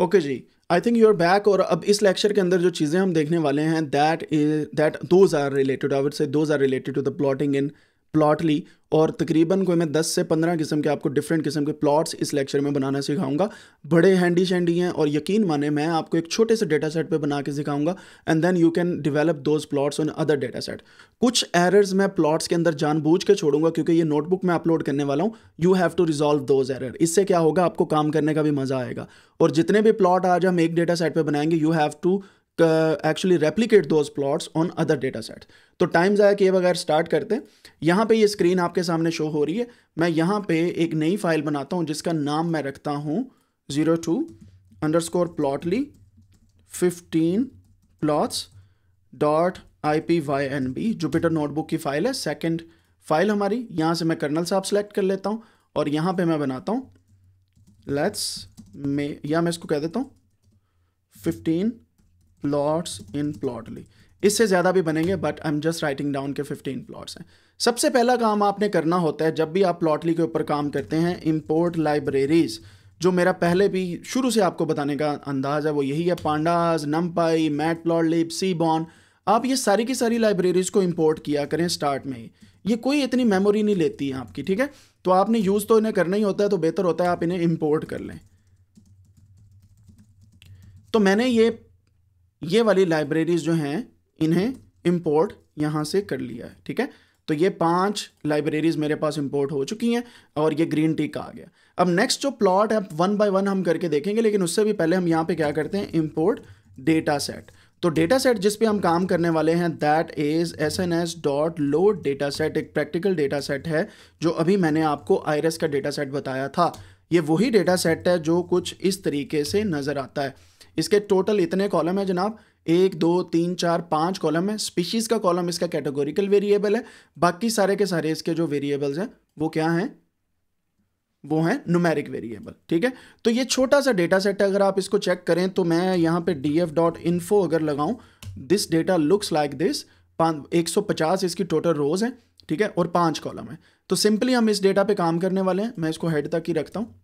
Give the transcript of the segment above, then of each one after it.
Okay okay जी I think you are back और अब इस लेक्चर के अंदर जो चीज़ें हम देखने वाले हैं that is that those are related I would say those are related to the plotting in Plotly और तकरीबन कोई मैं 10 से 15 किस्म के आपको डिफरेंट किस्म के प्लॉट्स इस लेक्चर में बनाना सिखाऊंगा बड़े हैंडी शैंडी हैं और यकीन माने मैं आपको एक छोटे से डेटा सेट पर बना के सिखाऊंगा and then you can develop those plots on other data set कुछ एरर्स मैं प्लॉट्स के अंदर जानबूझ के छोड़ूंगा क्योंकि ये नोटबुक में अपलोड करने वाला हूँ you have to resolve those error इससे क्या होगा आपको काम करने का भी मज़ा आएगा और जितने भी प्लॉट आज हम एक डेटा सेट पर बनाएंगे you have to actually replicate those plots on other data set तो टाइम ज़्यादा किए बगैर स्टार्ट करते हैं यहाँ पे ये स्क्रीन आपके सामने शो हो रही है मैं यहाँ पे एक नई फाइल बनाता हूँ जिसका नाम मैं रखता हूँ zero two underscore plotly fifteen plots dot I P Y N B Jupyter notebook की फाइल है सेकेंड फाइल हमारी यहाँ से मैं कर्नल साहब सेलेक्ट कर लेता हूँ और यहाँ पे मैं बनाता हूँ लेट्स मे या मैं इसको कह देता हूँ फिफ्टीन प्लॉट्स इन प्लॉटली इससे ज़्यादा भी बनेंगे but I am just writing down के 15 प्लॉट्स हैं सबसे पहला काम आपने करना होता है जब भी आप प्लॉटली के ऊपर काम करते हैं इम्पोर्ट लाइब्रेरीज़ जो मेरा पहले भी शुरू से आपको बताने का अंदाज़ है वो यही है pandas NumPy Matplotlib Seaborn आप ये सारी की सारी लाइब्रेरीज़ को इम्पोर्ट किया करें स्टार्ट में ही ये कोई इतनी मेमोरी नहीं लेती है आपकी ठीक है तो आपने यूज़ तो इन्हें करना ही होता है तो बेहतर होता है आप इन्हें इम्पोर्ट कर लें तो मैंने ये ये वाली लाइब्रेरीज जो हैं इन्हें इम्पोर्ट यहाँ से कर लिया है ठीक है तो ये पांच लाइब्रेरीज मेरे पास इंपोर्ट हो चुकी हैं और ये ग्रीन टी का आ गया अब नेक्स्ट जो प्लॉट है वन बाय वन हम करके देखेंगे लेकिन उससे भी पहले हम यहाँ पे क्या करते हैं इम्पोर्ट डेटा सेट तो डेटा सेट जिसपे हम काम करने वाले हैं that is S N S dot load data set एक प्रैक्टिकल डेटा सेट है जो अभी मैंने आपको आयरस का डेटा सेट बताया था ये वही डेटा सेट है जो कुछ इस तरीके से नज़र आता है इसके टोटल इतने कॉलम है जनाब एक दो तीन चार पाँच कॉलम है स्पीशीज़ का कॉलम इसका कैटेगोरिकल वेरिएबल है बाकी सारे के सारे इसके जो वेरिएबल्स हैं वो क्या हैं वो है नुमेरिक वेरिएबल ठीक है तो ये छोटा सा डेटा सेट है अगर आप इसको चेक करें तो मैं यहाँ पे डी एफ डॉट इन्फो अगर लगाऊँ this data looks like this एक सौ पचास इसकी टोटल रोज है ठीक है और पांच कॉलम है तो सिंपली हम इस डेटा पे काम करने वाले हैं मैं इसको हेड तक ही रखता हूँ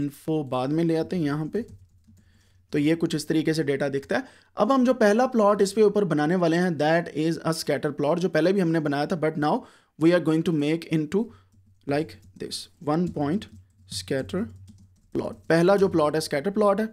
इन्फो बाद में ले आते हैं यहाँ पे तो ये कुछ इस तरीके से डेटा दिखता है अब हम जो पहला प्लॉट इसके ऊपर बनाने वाले हैं that is a scatter plot जो पहले भी हमने बनाया था but now we are going to make into like this one point scatter plot पहला जो प्लॉट है स्कैटर प्लॉट है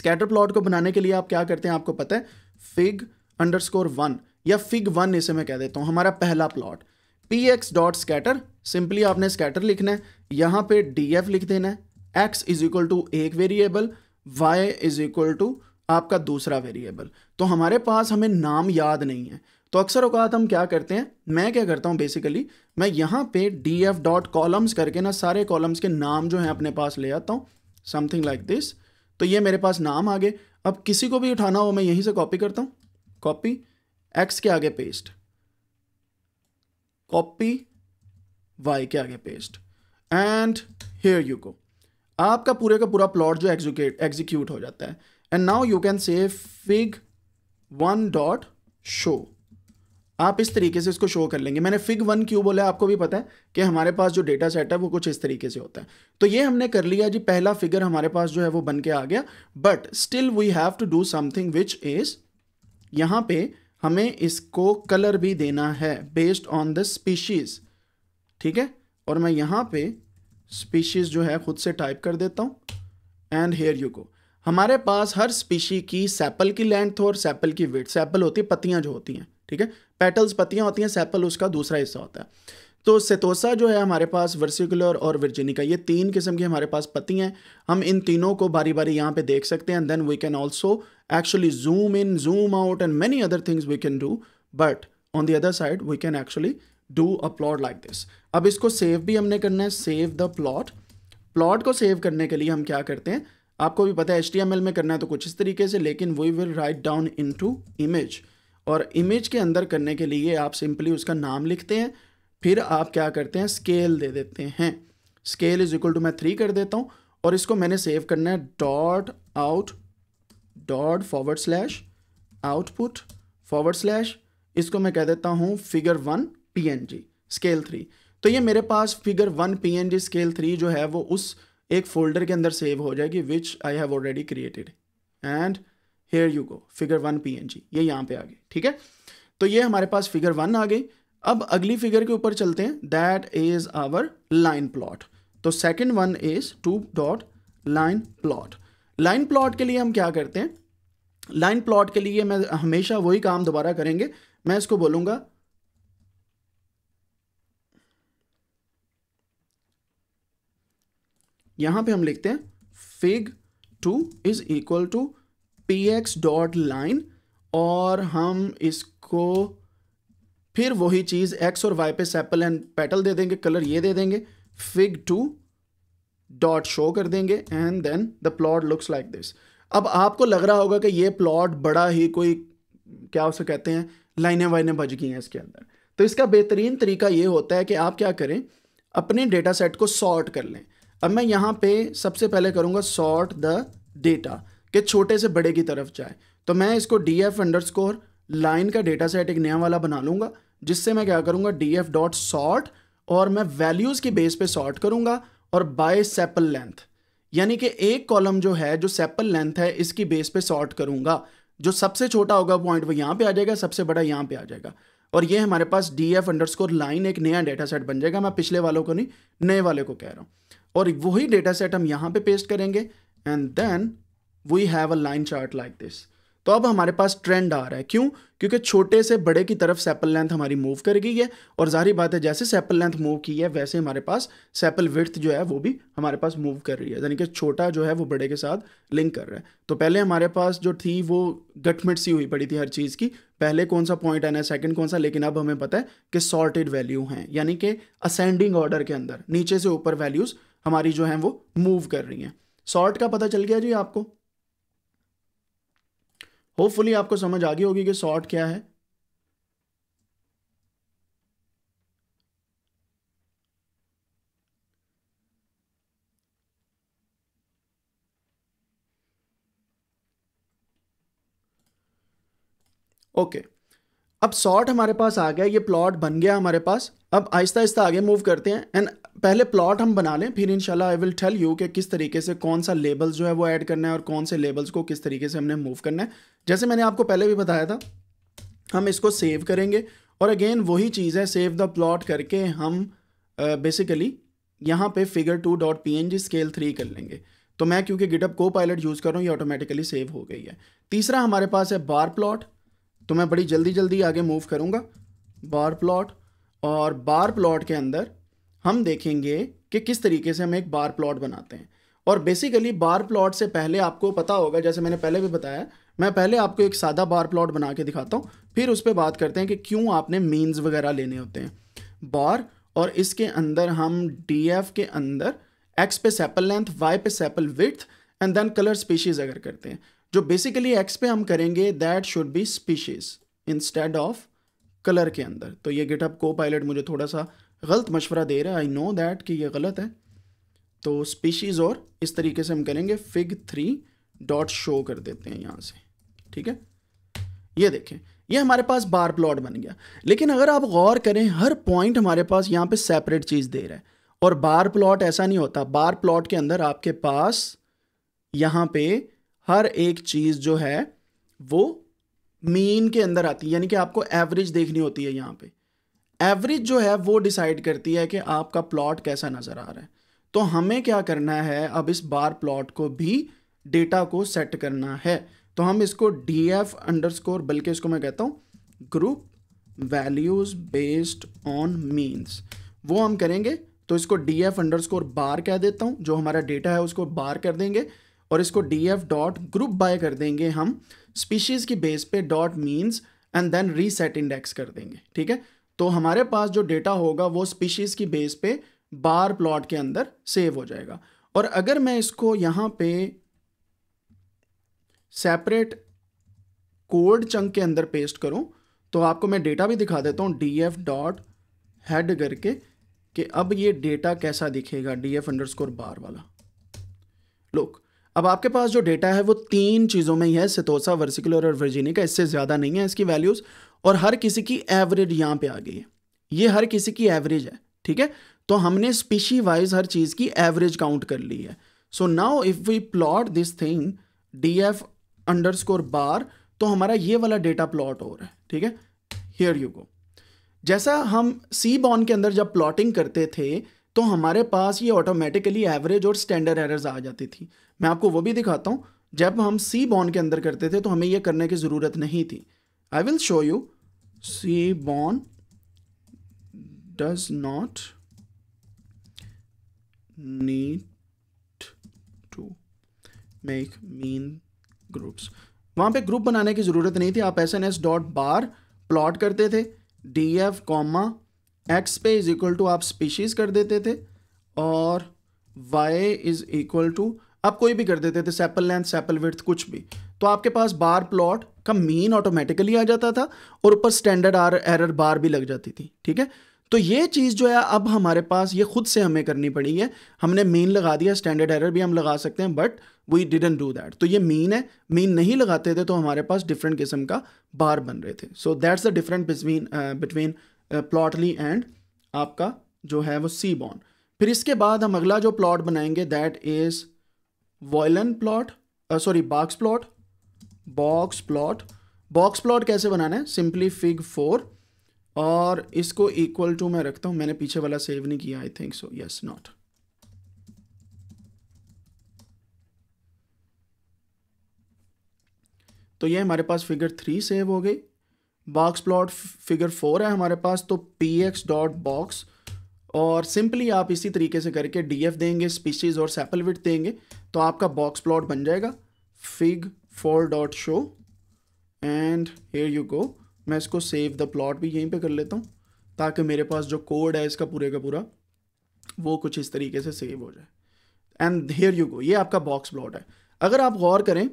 स्कैटर प्लॉट को बनाने के लिए आप क्या करते हैं आपको पता है फिग अंडर स्कोर वन या फिग वन इसे मैं कह देता हूँ हमारा पहला plot P X dot scatter simply आपने स्कैटर लिखना है यहाँ पे डी एफ लिख देना है एक्स इज इक्वल टू एक variable y is equal to आपका दूसरा वेरिएबल तो हमारे पास हमें नाम याद नहीं है तो अक्सर अवकात हम क्या करते हैं मैं क्या करता हूँ बेसिकली मैं यहाँ पे डी एफ डॉट कॉलम्स करके ना सारे कॉलम्स के नाम जो हैं अपने पास ले आता हूँ समथिंग लाइक दिस तो ये मेरे पास नाम आ गए अब किसी को भी उठाना हो मैं यहीं से कॉपी करता हूँ कॉपी एक्स के आगे पेस्ट कॉपी वाई के आगे पेस्ट एंड हेयर यू को आपका पूरे का पूरा प्लॉट जो एग्जीक्यूट एग्जीक्यूट हो जाता है and now you can say fig one dot show आप इस तरीके से इसको शो कर लेंगे मैंने फिग वन क्यों बोला आपको भी पता है कि हमारे पास जो डेटा सेट है वो कुछ इस तरीके से होता है तो ये हमने कर लिया जी पहला फिगर हमारे पास जो है वो बन के आ गया but still we have to do something which is यहाँ पे हमें इसको कलर भी देना है बेस्ड ऑन द स्पीशीज ठीक है और मैं यहाँ पे स्पीशीज़ जो है ख़ुद से टाइप कर देता हूँ एंड हेयर यू गो हमारे पास हर स्पीशी की सैपल की लेंथ और सैपल की वेट सैपल होती है पत्तियाँ जो होती हैं ठीक है पेटल्स पत्तियाँ होती हैं सैपल उसका दूसरा हिस्सा होता है तो सेतोसा जो है हमारे पास वर्सिकुलर और वर्जिनिका ये तीन किस्म की हमारे पास पत्ती हैं हम इन तीनों को बारी बारी यहाँ पे देख सकते हैं then we can also actually zoom in zoom out and many other things we can do but on the other side we can actually do upload like this अब इसको सेव भी हमने करना है सेव द प्लॉट प्लॉट को save करने के लिए हम क्या करते हैं आपको भी पता है एच में करना है तो कुछ इस तरीके से लेकिन we will write down into image और इमेज के अंदर करने के लिए आप सिंपली उसका नाम लिखते हैं फिर आप क्या करते हैं स्केल दे देते हैं स्केल इज इक्वल टू मैं थ्री कर देता हूँ और इसको मैंने सेव करना है dot out dot forward slash output forward slash इसको मैं कह देता हूँ figure one P scale three तो ये मेरे पास figure one P N G scale three जो है वो उस एक फोल्डर के अंदर सेव हो जाएगी which I have already created and here you go figure one P N G ये यहाँ पे आ गई ठीक है तो ये हमारे पास फिगर वन आ गई अब अगली फिगर के ऊपर चलते हैं that is our line plot तो second one is two dot line plot line plot के लिए हम क्या करते हैं लाइन प्लॉट के लिए मैं हमेशा वही काम दोबारा करेंगे मैं इसको बोलूँगा यहाँ पे हम लिखते हैं fig two is equal to P X dot line और हम इसको फिर वही चीज़ एक्स और वाई पे सेपल एंड पेटल दे देंगे कलर ये दे देंगे फिग टू डॉट शो कर देंगे and then the plot looks like this अब आपको लग रहा होगा कि ये प्लॉट बड़ा ही कोई क्या उसे कहते हैं लाइनें वाइनें बज गई हैं इसके अंदर तो इसका बेहतरीन तरीका ये होता है कि आप क्या करें अपने डेटा सेट को सॉर्ट कर लें अब मैं यहाँ पे सबसे पहले करूँगा सॉर्ट द डेटा कि छोटे से बड़े की तरफ जाए तो मैं इसको डी एफ अंडर स्कोर लाइन का डेटा सेट एक नया वाला बना लूँगा जिससे मैं क्या करूँगा डी एफ डॉट सॉर्ट और मैं वैल्यूज़ की बेस पे सॉर्ट करूँगा और बाय सेपल लेंथ यानी कि एक कॉलम जो है जो सेपल लेंथ है इसकी बेस पे सॉर्ट करूँगा जो सबसे छोटा होगा पॉइंट वो यहाँ पे आ जाएगा सबसे बड़ा यहाँ पे आ जाएगा और ये हमारे पास डी एफ अंडर स्कोर लाइन एक नया डेटा सेट बन जाएगा मैं पिछले वालों को नहीं नए वाले को कह रहा हूँ और वही डेटा सेट हम यहाँ पे पेस्ट करेंगे and then we have a line chart like this तो अब हमारे पास ट्रेंड आ रहा है क्यों क्योंकि छोटे से बड़े की तरफ सेपल लेंथ हमारी मूव कर गई है और जाहिर बात है जैसे सेपल लेंथ मूव की है वैसे हमारे पास सेपल विर्थ जो है वो भी हमारे पास मूव कर रही है यानी कि छोटा जो है वो बड़े के साथ लिंक कर रहा है तो पहले हमारे पास जो थी वो गटमिट सी हुई पड़ी थी हर चीज़ की पहले कौन सा पॉइंट आना है सेकेंड कौन सा लेकिन अब हमें पता है कि सॉल्टेड वैल्यू हैं यानी कि असेंडिंग ऑर्डर के अंदर नीचे से ऊपर वैल्यूज़ हमारी जो है वो मूव कर रही हैं सॉर्ट का पता चल गया जी आपको होपफुली आपको समझ आ गई होगी कि सॉर्ट क्या है ओके okay. अब शॉर्ट हमारे पास आ गया ये प्लॉट बन गया हमारे पास अब आहिस्ता आहिस्ता आगे मूव करते हैं एंड पहले प्लॉट हम बना लें फिर इंशाल्लाह आई विल टेल यू कि किस तरीके से कौन सा लेबल्स जो है वो ऐड करना है और कौन से लेबल्स को किस तरीके से हमने मूव करना है जैसे मैंने आपको पहले भी बताया था हम इसको सेव करेंगे और अगेन वही चीज़ है सेव द प्लॉट करके हम बेसिकली uh, यहाँ पे figure two dot P N G scale three कर लेंगे तो मैं क्योंकि गिटअप को पायलट यूज़ कर रहा हूँ ये ऑटोमेटिकली सेव हो गई है तीसरा हमारे पास है बार प्लॉट तो मैं बड़ी जल्दी जल्दी आगे मूव करूँगा बार प्लॉट और बार प्लॉट के अंदर हम देखेंगे कि किस तरीके से हम एक बार प्लॉट बनाते हैं और बेसिकली बार प्लॉट से पहले आपको पता होगा जैसे मैंने पहले भी बताया मैं पहले आपको एक सादा बार प्लॉट बना के दिखाता हूँ फिर उस पर बात करते हैं कि क्यों आपने मीन्स वगैरह लेने होते हैं बार और इसके अंदर हम डी के अंदर एक्स पे सेपल लेंथ वाई पे sepal width and then colour species अगर करते हैं जो बेसिकली एक्स पे हम करेंगे that should be species instead of colour के अंदर तो ये गिटअप को पायलट मुझे थोड़ा सा गलत मशवरा दे रहा है आई नो दैट कि ये गलत है तो स्पीशीज़ और इस तरीके से हम करेंगे फिग थ्री डॉट शो कर देते हैं यहाँ से ठीक है ये देखें ये हमारे पास बार प्लॉट बन गया लेकिन अगर आप गौर करें हर पॉइंट हमारे पास यहाँ पे सेपरेट चीज़ दे रहा है और बार प्लॉट ऐसा नहीं होता बार प्लॉट के अंदर आपके पास यहाँ पे हर एक चीज़ जो है वो मीन के अंदर आती है यानी कि आपको एवरेज देखनी होती है यहाँ पे एवरेज जो है वो डिसाइड करती है कि आपका प्लॉट कैसा नज़र आ रहा है तो हमें क्या करना है अब इस बार प्लॉट को भी डेटा को सेट करना है तो हम इसको डी एफ अंडर स्कोर बल्कि इसको मैं कहता हूँ group values based on means वो हम करेंगे तो इसको डी एफ अंडर स्कोर बार कह देता हूँ जो हमारा डेटा है उसको बार कर देंगे और इसको D F dot group by कर देंगे हम स्पीशीज़ की बेस पे dot means and then reset index कर देंगे ठीक है तो हमारे पास जो डेटा होगा वो स्पीशीज़ की बेस पे बार प्लॉट के अंदर सेव हो जाएगा और अगर मैं इसको यहाँ पे सेपरेट कोड चंक के अंदर पेस्ट करूँ तो आपको मैं डेटा भी दिखा देता हूँ डी एफ डॉट हैड करके कि अब ये डेटा कैसा दिखेगा डी एफ अंडर स्कोर बार वाला लोक अब आपके पास जो डेटा है वो तीन चीज़ों में ही है सितोसा वर्सिकुलर और वर्जीनिका इससे ज़्यादा नहीं है इसकी वैल्यूज़ और हर किसी की एवरेज यहाँ पे आ गई है ये हर किसी की एवरेज है ठीक है तो हमने स्पीशी वाइज हर चीज़ की एवरेज काउंट कर ली है so now if we plot this thing D F under स्कोर बार तो हमारा ये वाला डेटा प्लॉट हो रहा है ठीक है हेयर यू गो जैसा हम सी बॉन के अंदर जब प्लॉटिंग करते थे तो हमारे पास ये ऑटोमेटिकली एवरेज और स्टैंडर्ड एरर्स आ जाती थी मैं आपको वो भी दिखाता हूँ जब हम सी बॉन के अंदर करते थे तो हमें ये करने की ज़रूरत नहीं थी I will show you Seaborn does not need to make mean groups वहाँ पे ग्रुप बनाने की ज़रूरत नहीं थी आप S N S dot bar plot करते थे डी एफ कॉमा एक्स पे इज इक्वल टू आप स्पीशीज कर देते थे और वाई इज इक्वल टू आप कोई भी कर देते थे सैपल लेंथ सैपल विथ कुछ भी तो आपके पास बार प्लॉट का मीन ऑटोमेटिकली आ जाता था और ऊपर स्टैंडर्ड आर एरर बार भी लग जाती थी ठीक है तो ये चीज़ जो है अब हमारे पास ये खुद से हमें करनी पड़ी है हमने मीन लगा दिया स्टैंडर्ड एरर भी हम लगा सकते हैं but we didn't do that तो ये मीन है मीन नहीं लगाते थे तो हमारे पास डिफरेंट किस्म का बार बन रहे थे so that's the different between between Plotly and आपका जो है वो सी बॉन्ड फिर इसके बाद हम अगला जो प्लॉट बनाएंगे that is violin plot sorry box plot box plot box plot कैसे बनाना है सिंपली फिग फोर और इसको इक्वल टू मैं रखता हूं मैंने पीछे वाला सेव नहीं किया I think so yes not तो ये हमारे पास फिगर थ्री सेव हो गई बॉक्स प्लॉट फिगर फोर है हमारे पास तो पी एक्स डॉट बॉक्स और सिंपली आप इसी तरीके से करके डी एफ देंगे स्पीसीज और सैपल विट देंगे तो आपका बॉक्स प्लॉट बन जाएगा fig four dot show and here you go मैं इसको सेव द प्लॉट भी यहीं पे कर लेता हूँ ताकि मेरे पास जो कोड है इसका पूरे का पूरा वो कुछ इस तरीके से सेव हो जाए एंड हेयर यू गो ये आपका बॉक्स प्लॉट है अगर आप गौर करें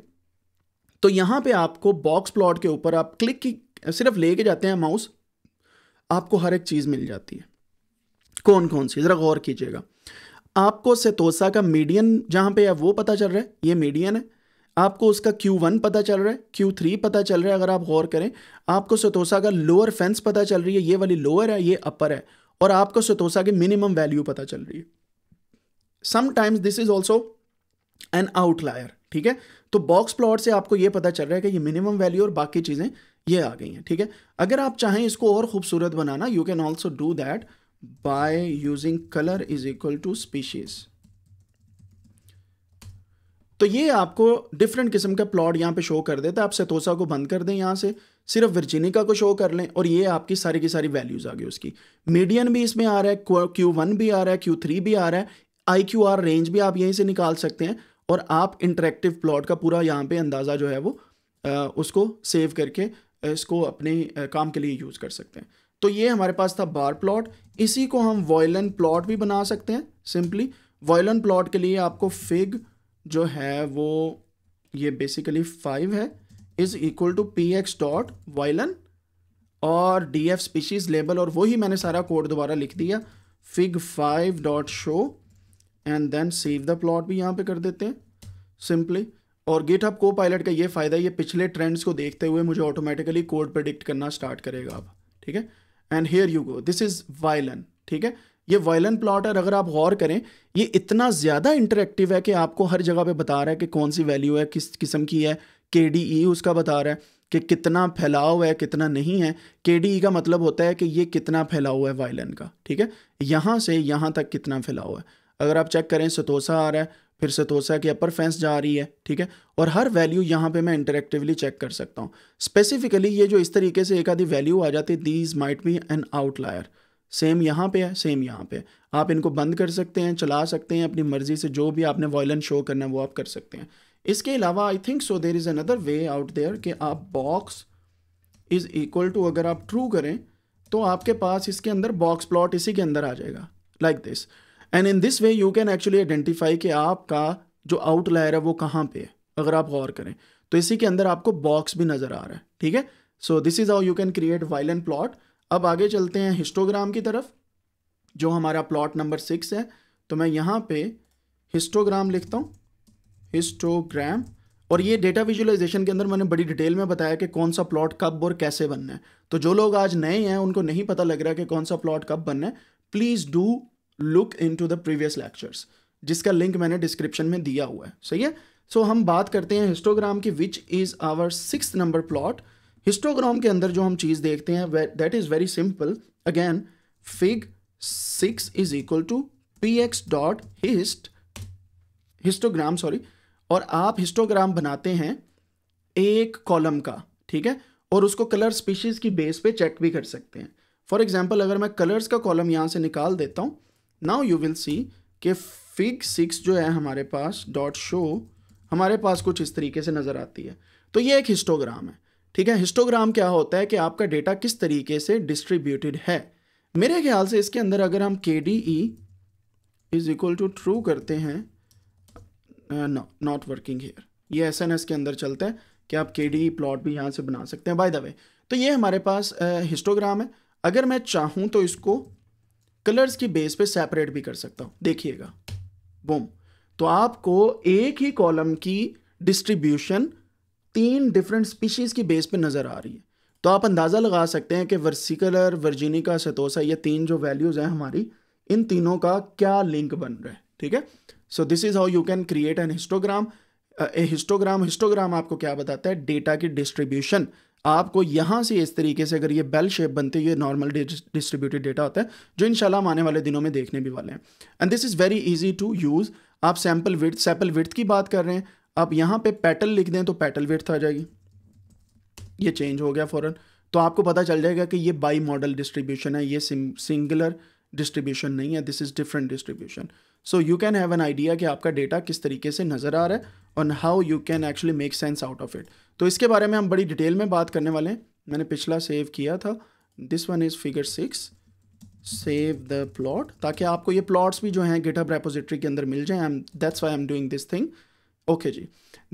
तो यहाँ पे आपको बॉक्स प्लॉट के ऊपर आप क्लिक की सिर्फ लेके जाते हैं माउस आपको हर एक चीज़ मिल जाती है कौन कौन सी ज़रा गौर कीजिएगा आपको सेतोसा का मीडियन जहाँ पे है वो पता चल रहा है ये मीडियन है आपको उसका Q1 पता चल रहा है Q3 पता चल रहा है अगर आप गौर करें आपको सेतोसा का लोअर फेंस पता चल रही है ये वाली लोअर है ये अपर है और आपको सेतोसा की मिनिमम वैल्यू पता चल रही है sometimes this is also an outlier ठीक है तो बॉक्स प्लॉट से आपको ये पता चल रहा है कि ये मिनिमम वैल्यू और बाकी चीज़ें ये आ गई हैं ठीक है अगर आप चाहें इसको और खूबसूरत बनाना you can also do that by using colour is equal to species तो ये आपको डिफरेंट किस्म का प्लॉट यहाँ पे शो कर देता है आप सेतोसा को बंद कर दें यहाँ से सिर्फ वर्जिनिका को शो कर लें और ये आपकी सारी की सारी वैल्यूज़ आ गई उसकी मीडियन भी इसमें आ रहा है क्यू वन भी आ रहा है क्यू थ्री भी आ रहा है आई क्यू आर रेंज भी आप यहीं से निकाल सकते हैं और आप इंटरेक्टिव प्लॉट का पूरा यहाँ पे अंदाज़ा जो है वो आ, उसको सेव करके इसको अपने काम के लिए यूज़ कर सकते हैं तो ये हमारे पास था बार प्लॉट इसी को हम वॉयलन प्लॉट भी बना सकते हैं सिंपली वॉयलन प्लॉट के लिए आपको फिग जो है वो ये बेसिकली फाइव है is equal to P X dot violin और डी एफ स्पीशीज लेबल और वही मैंने सारा कोड दोबारा लिख दिया fig five dot show and then save the plot भी यहाँ पे कर देते हैं सिंपली और गेट हब को पायलट का ये फ़ायदा ये पिछले ट्रेंड्स को देखते हुए मुझे ऑटोमेटिकली कोड प्रडिक्ट करना स्टार्ट करेगा अब ठीक है and here you go this is violin ठीक है ये वायलन प्लॉटर अगर आप गौर करें ये इतना ज़्यादा इंटरेक्टिव है कि आपको हर जगह पे बता रहा है कि कौन सी वैल्यू है किस किस्म की है के डी ई उसका बता रहा है कि कितना फैलाव है कितना नहीं है के डी ई का मतलब होता है कि ये कितना फैलाव है वायलन का ठीक है यहाँ से यहाँ तक कितना फैलाव है अगर आप चेक करें सतोसा आ रहा है फिर से तोसा की अपर फेंस जा रही है ठीक है और हर वैल्यू यहाँ पे मैं इंटरेक्टिवली चेक कर सकता हूँ स्पेसिफिकली ये जो इस तरीके से एक आधी वैल्यू आ जाती है these might be an outlier same यहाँ पे है सेम यहाँ पे आप इनको बंद कर सकते हैं चला सकते हैं अपनी मर्जी से जो भी आपने वॉयलन शो करना है वो आप कर सकते हैं इसके अलावा I think so there is another way out there कि आप बॉक्स इज़ इक्वल टू अगर आप ट्रू करें तो आपके पास इसके अंदर बॉक्स प्लॉट इसी के अंदर आ जाएगा like like this and in this way you can actually identify कि आपका जो आउटलायर है वो कहाँ पे है अगर आप गौर करें तो इसी के अंदर आपको बॉक्स भी नज़र आ रहा है ठीक है so this is how you can create violent plot अब आगे चलते हैं हिस्टोग्राम की तरफ जो हमारा प्लॉट नंबर सिक्स है तो मैं यहाँ पे हिस्टोग्राम लिखता हूँ हिस्टोग्राम और ये डेटा विजुअलाइजेशन के अंदर मैंने बड़ी डिटेल में बताया कि कौन सा प्लॉट कब और कैसे बनना है तो जो लोग आज नए हैं उनको नहीं पता लग रहा कि कौन सा प्लॉट कब बनना है please do look into the previous lectures जिसका लिंक मैंने डिस्क्रिप्शन में दिया हुआ है सही है सो हम बात करते हैं हिस्टोग्राम की which is our six number plot histogram के अंदर जो हम चीज़ देखते हैं that is very simple again fig six is equal to P X dot hist histogram sorry और आप हिस्टोग्राम बनाते हैं एक कॉलम का ठीक है और उसको कलर स्पीशीज़ की बेस पे चेक भी कर सकते हैं फॉर एग्जाम्पल अगर मैं कलर्स का कॉलम यहाँ से निकाल देता हूँ नाउ यू विल सी कि फिग सिक्स जो है हमारे पास डॉट शो हमारे पास कुछ इस तरीके से नज़र आती है तो ये एक हिस्टोग्राम है ठीक है हिस्टोग्राम क्या होता है कि आपका डेटा किस तरीके से डिस्ट्रीब्यूटेड है मेरे ख्याल से इसके अंदर अगर हम K D E is equal to true करते हैं नो नॉट वर्किंग हेयर ये एस एन एस के अंदर चलता है कि आप के डी ई प्लॉट भी यहाँ से बना सकते हैं बाय द वे तो ये हमारे पास हिस्टोग्राम है अगर मैं चाहूँ तो इसको कलर्स की बेस पे सेपरेट भी कर सकता हूं देखिएगा बूम तो आपको एक ही कॉलम की डिस्ट्रीब्यूशन तीन डिफरेंट स्पीशीज़ की बेस पे नज़र आ रही है तो आप अंदाज़ा लगा सकते हैं कि वर्सिकलर वर्जिनिका सतोसा ये तीन जो वैल्यूज़ हैं हमारी इन तीनों का क्या लिंक बन रहा है ठीक है so this is how you can create an histogram a histogram histogram आपको क्या बताता है डेटा की डिस्ट्रीब्यूशन आपको यहाँ से इस तरीके से अगर ये बेल शेप बनते हुए नॉर्मल डिस्ट्रीब्यूटेड डेटा होता है जो इनशाला हम आने वाले दिनों में देखने भी वाले हैं and this is very easy to use आप सैम्पल विथ सैम्पल विथ की बात कर रहे हैं आप यहाँ पे पैटल लिख दें तो पैटल विथ आ जाएगी ये चेंज हो गया फ़ौरन तो आपको पता चल जाएगा कि ये बाई मॉडल डिस्ट्रीब्यूशन है ये सिंगुलर डिस्ट्रीब्यूशन नहीं है this is different distribution so you can have an idea कि आपका डेटा किस तरीके से नज़र आ रहा है और how you can actually make sense out of it तो इसके बारे में हम बड़ी डिटेल में बात करने वाले हैं मैंने पिछला सेव किया था this one is figure six save the plot ताकि आपको ये प्लॉट्स भी जो हैं गिटअप रेपोजिटरी के अंदर मिल जाए I am that's why am doing this thing okay जी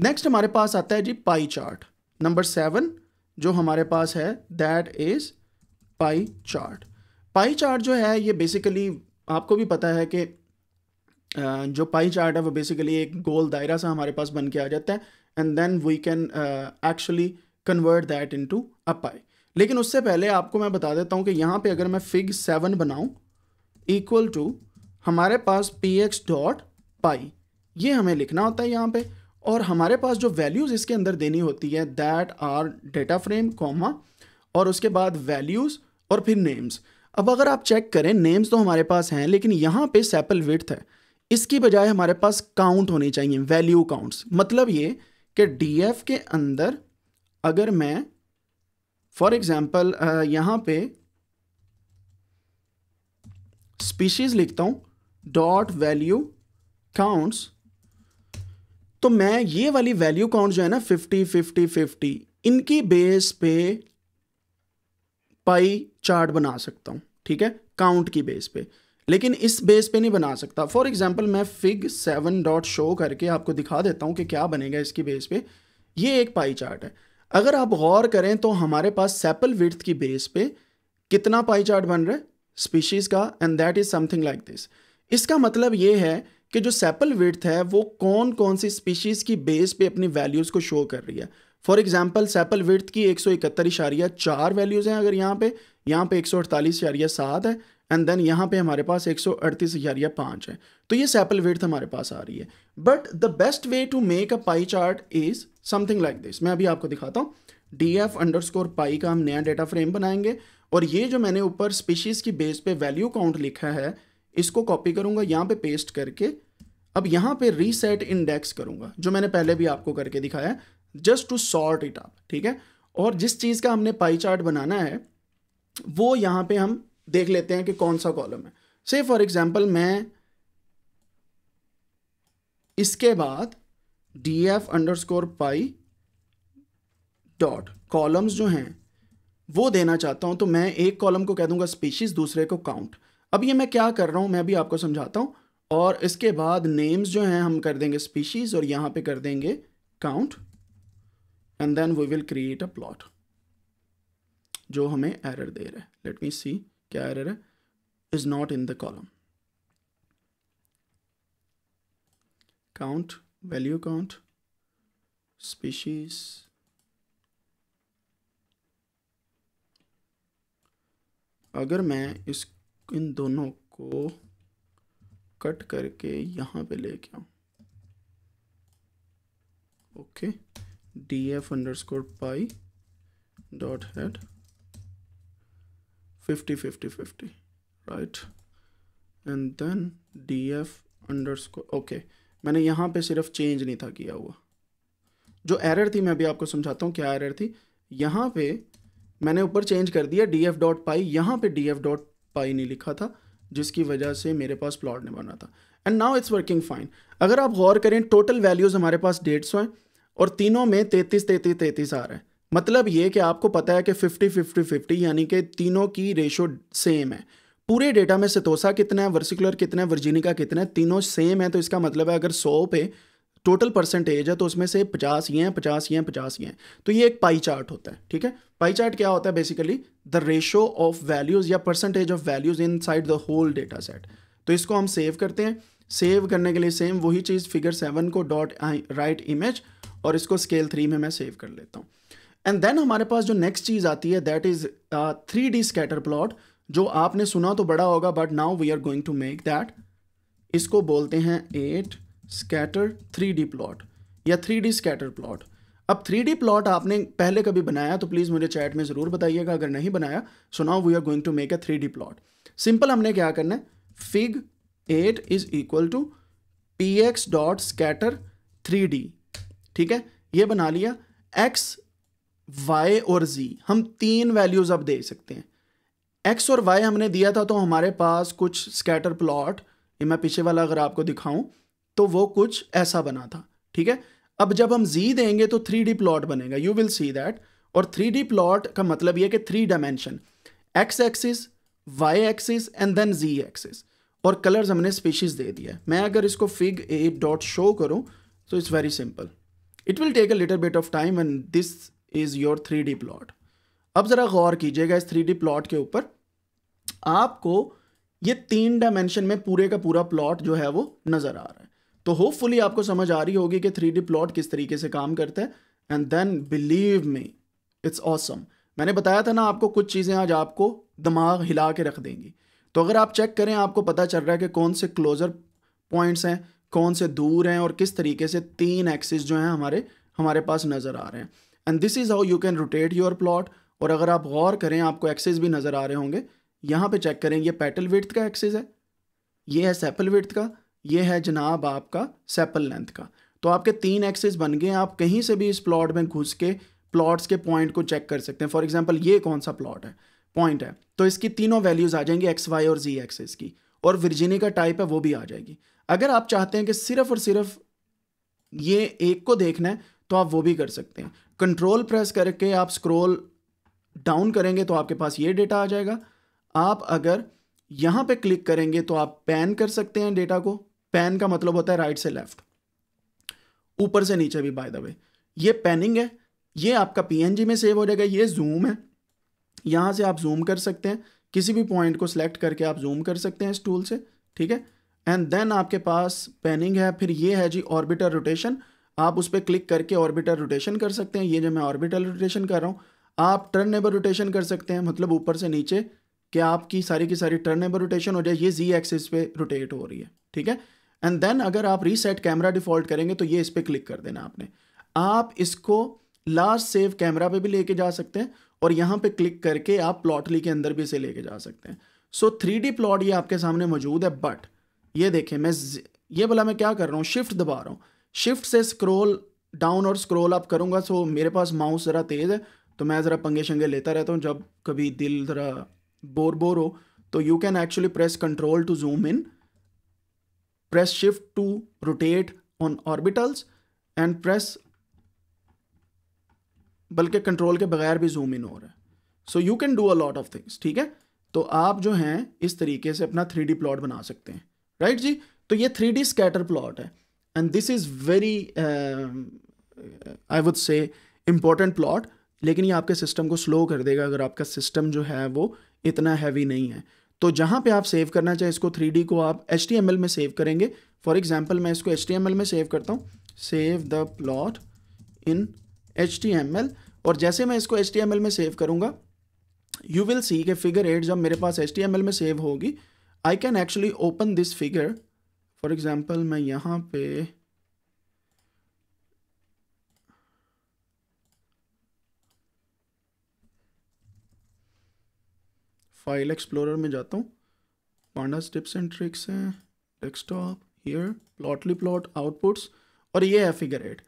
नेक्स्ट हमारे पास आता है जी पाई चार्ट नंबर सेवन जो हमारे पास है that is pie chart pie chart जो है ये बेसिकली आपको भी पता है कि जो पाई चार्ट है वो बेसिकली एक गोल दायरा सा हमारे पास बन के आ जाता है and then we can actually convert that into a pie लेकिन उससे पहले आपको मैं बता देता हूँ कि यहाँ पे अगर मैं फिग सेवन बनाऊँ इक्वल टू हमारे पास पी एक्स डॉट पाई ये हमें लिखना होता है यहाँ पे और हमारे पास जो वैल्यूज़ इसके अंदर देनी होती है that our data frame comma और उसके बाद वैल्यूज़ और फिर नेम्स अब अगर आप चेक करें नेम्स तो हमारे पास हैं लेकिन यहाँ पे सैपल विथ है इसकी बजाय हमारे पास काउंट होने चाहिए वैल्यू काउंट्स मतलब ये कि एफ के अंदर अगर मैं फॉर एग्ज़ाम्पल यहाँ पे स्पीशीज़ लिखता हूँ डॉट वैल्यू काउंट्स तो मैं ये वाली वैल्यू काउंट जो है ना फिफ्टी फिफ्टी फिफ्टी इनकी बेस पे पाई चार्ट बना सकता हूँ ठीक है काउंट की बेस पे लेकिन इस बेस पे नहीं बना सकता फॉर एग्जाम्पल मैं फिग सेवन डॉट शो करके आपको दिखा देता हूँ कि क्या बनेगा इसकी बेस पे ये एक पाई चार्ट है अगर आप गौर करें तो हमारे पास सेपल विर्थ की बेस पे कितना पाई चार्ट बन रहा है स्पीशीज़ का and that is something like this इसका मतलब ये है कि जो सेपल विर्थ है वो कौन कौन सी स्पीशीज़ की बेस पे अपनी वैल्यूज़ को शो कर रही है फॉर एग्जाम्पल सेपल विर्थ की एक सौ इकहत्तर इशारिया चार वैल्यूज़ हैं अगर यहाँ पे यहाँ पे एक सौ अड़तालीस इशारिया सात है एंड देन यहाँ पे हमारे पास एक सौ अड़तीस हजार या पाँच है तो ये सैपल वेट हमारे पास आ रही है but the best way to make a pie chart is something like this मैं अभी आपको दिखाता हूँ D F under underscore pie का हम नया डेटा फ्रेम बनाएंगे और ये जो मैंने ऊपर स्पीशीज़ की बेस पे वैल्यू काउंट लिखा है इसको कॉपी करूँगा यहाँ पे पेस्ट करके अब यहाँ पे रीसेट इंडेक्स करूंगा जो मैंने पहले भी आपको करके दिखाया जस्ट टू सॉर्ट इट आप ठीक है और जिस चीज़ का हमने पाई चार्ट बनाना है वो यहाँ पे हम देख लेते हैं कि कौन सा कॉलम है से फॉर एग्जाम्पल मैं इसके बाद D F under underscore pie dot columns जो हैं वो देना चाहता हूं तो मैं एक कॉलम को कह दूंगा स्पीशीज दूसरे को काउंट अब ये मैं क्या कर रहा हूं मैं भी आपको समझाता हूँ और इसके बाद नेम्स जो हैं हम कर देंगे स्पीशीज और यहां पे कर देंगे count and then we will create a plot जो हमें एरर दे रहा है लेट मी सी क्या एरर है is not in the column count value count species अगर मैं इस इन दोनों को कट करके यहां पे लेके आऊँ okay D F under underscore pie dot head 50 50 50 right and then df underscore okay मैंने यहाँ पे सिर्फ चेंज नहीं था किया हुआ जो एरर थी मैं अभी आपको समझाता हूँ क्या एरर थी यहाँ पे मैंने ऊपर चेंज कर दिया डी एफ डॉट पाई यहाँ पे डी एफ डॉट पाई नहीं लिखा था जिसकी वजह से मेरे पास प्लॉट नहीं बना था and now it's working fine अगर आप गौर करें टोटल वैल्यूज़ हमारे पास डेढ़ सौ हैं और तीनों में तैतीस तैतीस तैतीस आ रहे हैं मतलब ये कि आपको पता है कि 50 50 50 यानी कि तीनों की रेशो सेम है पूरे डेटा में सितोसा कितना है वर्सिकुलर कितना है वर्जीनिका कितना है तीनों सेम है तो इसका मतलब है अगर सौ पे टोटल परसेंटेज है तो उसमें से पचास ये हैं पचास ये हैं पचास ये हैं तो ये एक पाई चार्ट होता है ठीक है पाई चार्ट क्या होता है basically the ratio of values या percentage of values inside the whole data set तो इसको हम सेव करते हैं सेव करने के लिए सेम वही चीज़ फिगर सेवन को डॉट राइट इमेज और इसको स्केल थ्री में मैं सेव कर लेता हूँ एंड देन हमारे पास जो नेक्स्ट चीज़ आती है that is three D scatter plot जो आपने सुना तो बड़ा होगा but now we are going to make that इसको बोलते हैं at scatter three D plot या थ्री डी स्कैटर प्लॉट अब थ्री डी प्लॉट आपने पहले कभी बनाया तो प्लीज़ मुझे चैट में ज़रूर बताइएगा अगर नहीं बनाया so now we are going to make a three D plot simple हमने क्या करना है fig eight is equal to P X dot scatter three D ठीक है ये बना लिया एक्स वाई और जी हम तीन वैल्यूज़ अब दे सकते हैं एक्स और वाई हमने दिया था तो हमारे पास कुछ स्कैटर प्लॉट ये मैं पीछे वाला अगर आपको दिखाऊं तो वो कुछ ऐसा बना था ठीक है अब जब हम जी देंगे तो थ्री डी प्लॉट बनेगा यू विल सी दैट और थ्री डी प्लॉट का मतलब ये कि three dimension X axis Y axis and then Z axis और कलर्स हमने स्पीशीज दे दिया है मैं अगर इसको फिग ए डॉट शो करूँ तो it's very simple it will take a little bit of time and this is your three D plot अब ज़रा गौर कीजिएगा इस थ्री डी प्लॉट के ऊपर आपको ये तीन डायमेंशन में पूरे का पूरा प्लॉट जो है वो नज़र आ रहा है तो होपफुली आपको समझ आ रही होगी कि थ्री डी प्लॉट किस तरीके से काम करता है and then believe me it's awesome मैंने बताया था ना आपको कुछ चीज़ें आज आपको दिमाग हिला के रख देंगी तो अगर आप चेक करें आपको पता चल रहा है कि कौन से क्लोज़र पॉइंट्स हैं कौन से दूर हैं और किस तरीके से तीन एक्सिस जो हैं हमारे हमारे पास नज़र आ रहे हैं and this is how you can rotate your plot और अगर आप गौर करें आपको एक्सेस भी नज़र आ रहे होंगे यहाँ पे चेक करें ये पेटल विथ का एक्सेस है ये है सेपल विथ का ये है जनाब आपका सेपल लेंथ का तो आपके तीन एक्सेस बन गए आप कहीं से भी इस प्लॉट में घुस के प्लॉट्स के पॉइंट को चेक कर सकते हैं फॉर एग्जाम्पल ये कौन सा प्लॉट है पॉइंट है तो इसकी तीनों वैल्यूज़ आ जाएंगी एक्स वाई और जी एक्सेस की और विर्जिनी का टाइप है वो भी आ जाएगी अगर आप चाहते हैं कि सिर्फ और सिर्फ ये एक को देखना है तो आप वो भी कर सकते हैं कंट्रोल प्रेस करके आप स्क्रॉल डाउन करेंगे तो आपके पास ये डेटा आ जाएगा आप अगर यहाँ पे क्लिक करेंगे तो आप पैन कर सकते हैं डेटा को पैन का मतलब होता है राइट से लेफ्ट ऊपर से नीचे भी बाय द वे ये पैनिंग है ये आपका पीएनजी में सेव हो जाएगा ये जूम है यहाँ से आप जूम कर सकते हैं किसी भी पॉइंट को सिलेक्ट करके आप जूम कर सकते हैं इस टूल से ठीक है एंड देन आपके पास पैनिंग है फिर ये है जी ऑर्बिटर रोटेशन आप उस पर क्लिक करके ऑर्बिटल रोटेशन कर सकते हैं ये जो मैं ऑर्बिटल रोटेशन कर रहा हूँ आप टर्न नेबर रोटेशन कर सकते हैं मतलब ऊपर से नीचे कि आपकी सारी की सारी टर्न नेबर रोटेशन हो जाए ये जी एक्सिस पे रोटेट हो रही है ठीक है एंड देन अगर आप रीसेट कैमरा डिफॉल्ट करेंगे तो ये इस पर क्लिक कर देना आपने आप इसको लास्ट सेव कैमरा पे भी लेके जा सकते हैं और यहाँ पे क्लिक करके आप प्लॉटली के अंदर भी इसे लेके जा सकते हैं सो थ्री डी प्लॉट ये आपके सामने मौजूद है बट ये देखें मैं ये भला मैं क्या कर रहा हूँ शिफ्ट दबा रहा हूँ शिफ्ट से स्क्रोल डाउन और स्क्रोल अप करूँगा सो मेरे पास माउस ज़रा तेज़ है तो मैं ज़रा पंगे शंगे लेता रहता हूँ जब कभी दिल ज़रा बोर बोर हो तो you can actually press control to zoom in press shift to rotate on orbitals and press बल्कि कंट्रोल के बगैर भी जूम इन हो रहा है so you can do a lot of things ठीक है तो आप जो हैं इस तरीके से अपना थ्री प्लॉट बना सकते हैं राइट right जी तो ये थ्री स्कैटर प्लॉट है and this is very I would say important plot लेकिन ये आपके सिस्टम को स्लो कर देगा अगर आपका सिस्टम जो है वो इतना हैवी नहीं है तो जहाँ पे आप सेव करना चाहें इसको थ्री को आप एच में सेव करेंगे फॉर एग्जाम्पल मैं इसको एच में सेव करता हूँ save the plot in H और जैसे मैं इसको एच में सेव करूँगा यू विल सी के फिगर एट जब मेरे पास एच में सेव होगी I can actually open this figure for example मैं यहाँ पे फाइल एक्सप्लोरर में जाता हूँ पांडा टिप्स एंड ट्रिक्स हैं desktop here Plotly plot outputs और ये है फिगर एट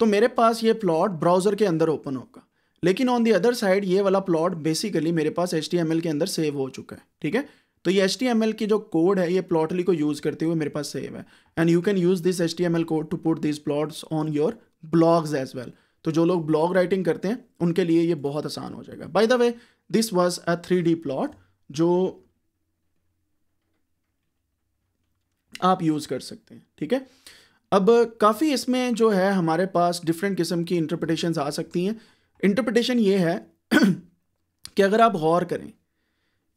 तो मेरे पास ये प्लॉट ब्राउज़र के अंदर ओपन होगा लेकिन ऑन दी अदर साइड ये वाला प्लॉट बेसिकली मेरे पास एच के अंदर सेव हो चुका है ठीक है तो ये HTML की जो कोड है ये प्लॉटली को यूज़ करते हुए मेरे पास सेव है and you can use this HTML code to put this plots on your blogs as well तो जो लोग ब्लॉग राइटिंग करते हैं उनके लिए ये बहुत आसान हो जाएगा by the way this was a three D plot जो आप यूज़ कर सकते हैं ठीक है अब काफ़ी इसमें जो है हमारे पास डिफरेंट किस्म की इंटरप्रटेशन आ सकती हैं इंटरप्रटेशन ये है कि अगर आप गौर करें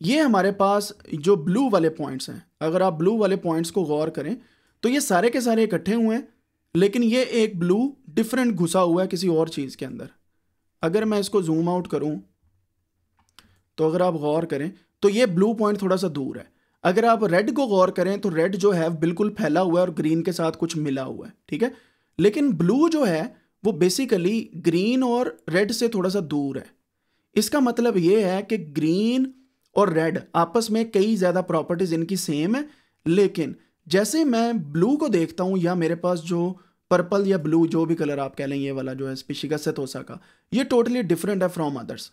ये हमारे पास जो ब्लू वाले पॉइंट्स हैं अगर आप ब्लू वाले पॉइंट्स को गौर करें तो ये सारे के सारे इकट्ठे हुए हैं लेकिन ये एक ब्लू डिफरेंट घुसा हुआ है किसी और चीज़ के अंदर अगर मैं इसको जूम आउट करूँ तो अगर आप गौर करें तो ये ब्लू पॉइंट थोड़ा सा दूर है अगर आप रेड को गौर करें तो रेड जो है बिल्कुल फैला हुआ है और ग्रीन के साथ कुछ मिला हुआ है ठीक है लेकिन ब्लू जो है वो बेसिकली ग्रीन और रेड से थोड़ा सा दूर है इसका मतलब ये है कि ग्रीन और रेड आपस में कई ज़्यादा प्रॉपर्टीज़ इनकी सेम है लेकिन जैसे मैं ब्लू को देखता हूँ या मेरे पास जो पर्पल या ब्लू जो भी कलर आप कह लें ये वाला जो है स्पिशिका सेतोसा का ये टोटली डिफरेंट है फ्रॉम अदर्स